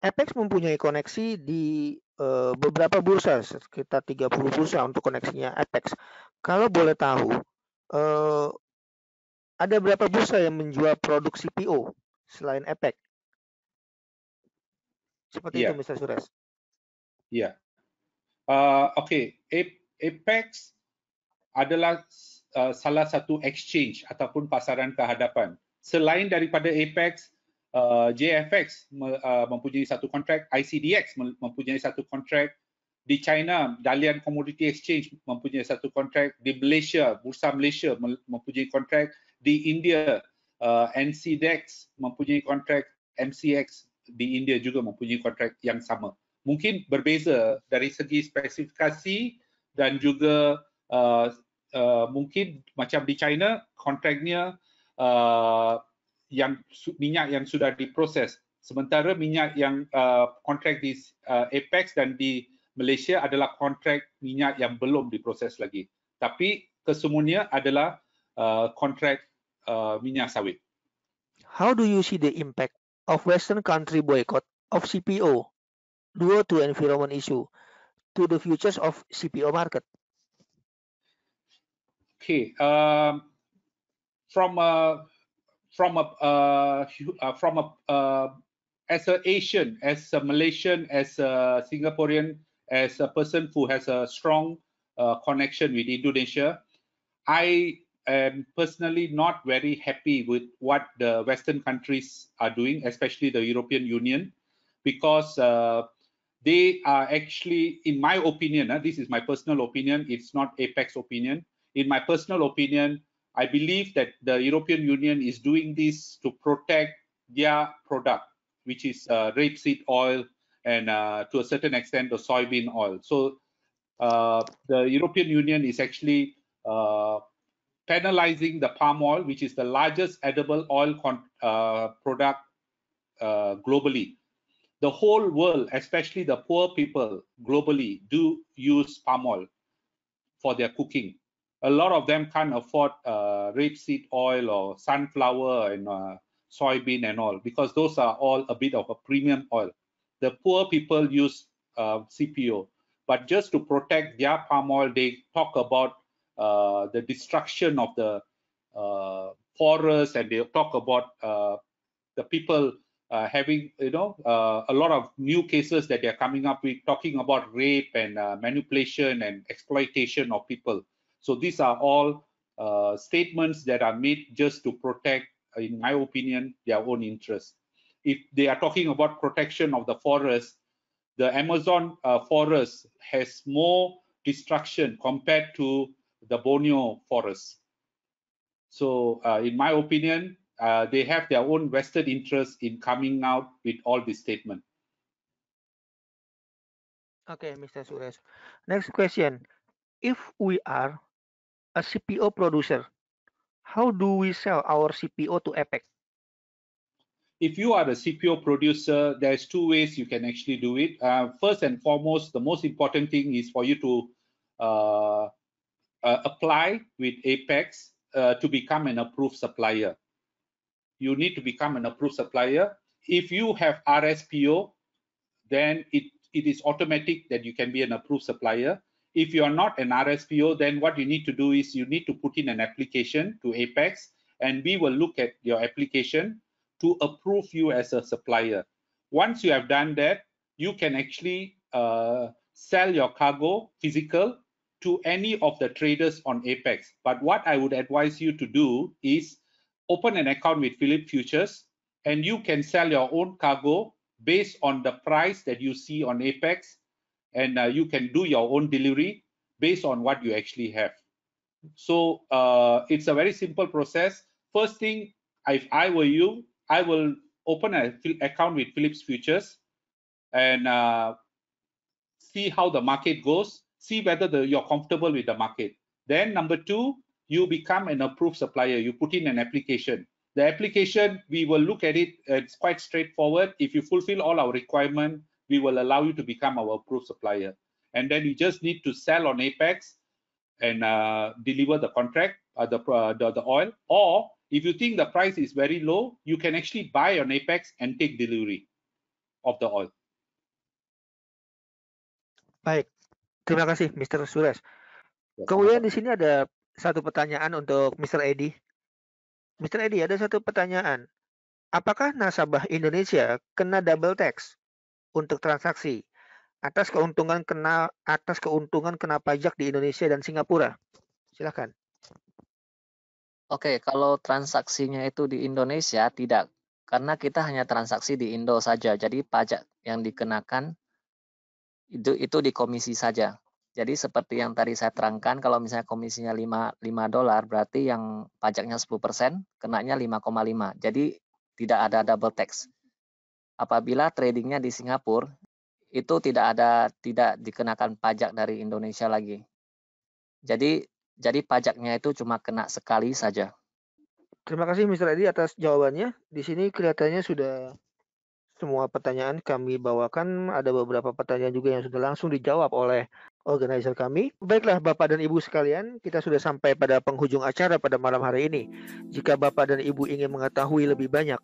Apex mempunyai koneksi di uh, beberapa bursa, sekitar 30 bursa untuk koneksinya Apex. Kalau boleh tahu, uh, ada berapa bursa yang menjual produk CPO selain efek. Seperti yeah. itu, Mr. Sures. Iya. Yeah. Uh, Oke, okay. Apex adalah uh, salah satu exchange ataupun pasaran kehadapan. Selain daripada Apex, uh, ah, JFX ah, mempunyai satu kontrak, ICDX mempunyai satu kontrak di China, Dalian Commodity Exchange mempunyai satu kontrak di Malaysia, Bursa Malaysia mempunyai kontrak di India, uh, NCDEX mempunyai kontrak, MCX di India juga mempunyai kontrak yang sama. Mungkin berbeza dari segi spesifikasi dan juga uh, uh, mungkin macam di China kontraknya uh, yang minyak yang sudah diproses sementara minyak yang uh, kontrak di uh, Apex dan di Malaysia adalah kontrak minyak yang belum diproses lagi tapi kesemuanya adalah uh, kontrak Uh, minyak sawit. How do you see the impact of Western country boycott of CPO due to environment issue to the futures of CPO market? Okay, um, from a from a uh, uh, from a uh, as a Asian, as a Malaysian, as a Singaporean, as a person who has a strong uh, connection with Indonesia, I am personally not very happy with what the Western countries are doing, especially the European Union, because uh, they are actually, in my opinion, uh, this is my personal opinion, it's not Apex opinion. In my personal opinion, I believe that the European Union is doing this to protect their product, which is uh, rapeseed oil and uh, to a certain extent the soybean oil. So uh, the European Union is actually uh, penalizing the palm oil, which is the largest edible oil uh, product uh, globally. The whole world, especially the poor people globally, do use palm oil for their cooking. A lot of them can't afford uh, rapeseed oil or sunflower and uh, soybean and all because those are all a bit of a premium oil. The poor people use uh, CPO, but just to protect their palm oil, they talk about uh, the destruction of the uh, forests, and they talk about uh, the people uh, having you know uh, a lot of new cases that they're coming up with talking about rape and uh, manipulation and exploitation of people so these are all statements that are made just to protect in my opinion their own interests if they are talking about protection of the forest the amazon forest has more destruction compared to the Borneo forests. So, uh, in my opinion, uh, they have their own vested interest in coming out with all this statement. Okay, Mr. Suresh. Next question. If we are a CPO producer, how do we sell our CPO to APEC? If you are a CPO producer, there's two ways you can actually do it. Uh, first and foremost, the most important thing is for you to uh, uh, apply with Apex uh, to become an approved supplier. You need to become an approved supplier. If you have RSPO, then it, it is automatic that you can be an approved supplier. If you are not an RSPO, then what you need to do is you need to put in an application to Apex, and we will look at your application to approve you as a supplier. Once you have done that, you can actually uh, sell your cargo physical to any of the traders on Apex. But what I would advise you to do is open an account with Philip Futures and you can sell your own cargo based on the price that you see on Apex and uh, you can do your own delivery based on what you actually have. So uh, it's a very simple process. First thing, if I were you, I will open an account with Philips Futures and uh, see how the market goes see whether the, you're comfortable with the market. Then number two, you become an approved supplier. You put in an application. The application, we will look at it. It's quite straightforward. If you fulfill all our requirement, we will allow you to become our approved supplier. And then you just need to sell on Apex and uh, deliver the contract, uh, the, uh, the, the oil. Or if you think the price is very low, you can actually buy on Apex and take delivery of the oil. Baik, Terima kasih Mr. Suresh. Ya, Kemudian di sini ada satu pertanyaan untuk Mr. Edi. Mr. Edi, ada satu pertanyaan. Apakah nasabah Indonesia kena double tax untuk transaksi atas keuntungan kena atas keuntungan kena pajak di Indonesia dan Singapura? Silakan. Oke, kalau transaksinya itu di Indonesia tidak karena kita hanya transaksi di Indo saja. Jadi pajak yang dikenakan itu itu di komisi saja. Jadi seperti yang tadi saya terangkan, kalau misalnya komisinya 5, 5 dolar, berarti yang pajaknya 10 persen, kenanya 5,5. Jadi tidak ada double tax. Apabila tradingnya di Singapura, itu tidak ada tidak dikenakan pajak dari Indonesia lagi. Jadi jadi pajaknya itu cuma kena sekali saja. Terima kasih Mr. Edi atas jawabannya. Di sini kelihatannya sudah semua pertanyaan kami bawakan. Ada beberapa pertanyaan juga yang sudah langsung dijawab oleh organizer kami. Baiklah Bapak dan Ibu sekalian, kita sudah sampai pada penghujung acara pada malam hari ini. Jika Bapak dan Ibu ingin mengetahui lebih banyak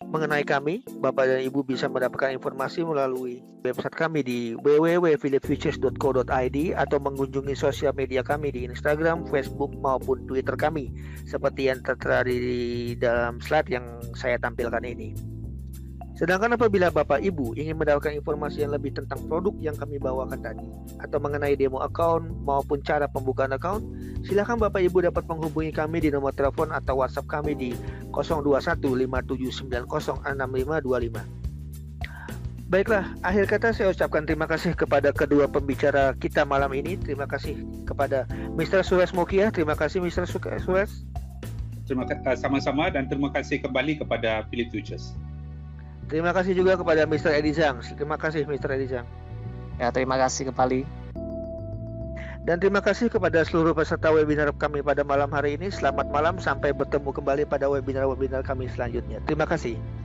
mengenai kami, Bapak dan Ibu bisa mendapatkan informasi melalui website kami di www.philipfutures.co.id atau mengunjungi sosial media kami di Instagram, Facebook, maupun Twitter kami seperti yang tertera di dalam slide yang saya tampilkan ini. Sedangkan apabila Bapak Ibu ingin mendapatkan informasi yang lebih tentang produk yang kami bawakan tadi atau mengenai demo account maupun cara pembukaan account, silakan Bapak Ibu dapat menghubungi kami di nomor telepon atau WhatsApp kami di 02157906525 Baiklah, akhir kata saya ucapkan terima kasih kepada kedua pembicara kita malam ini. Terima kasih kepada Mr. Suresh Mokia. Terima kasih Mr. Suresh. Terima kasih sama-sama dan terima kasih kembali kepada Philip Futures. Terima kasih juga kepada Mr. Edi Zhang. Terima kasih Mr. Edi Zhang. Ya, terima kasih kembali. Dan terima kasih kepada seluruh peserta webinar kami pada malam hari ini. Selamat malam, sampai bertemu kembali pada webinar-webinar kami selanjutnya. Terima kasih.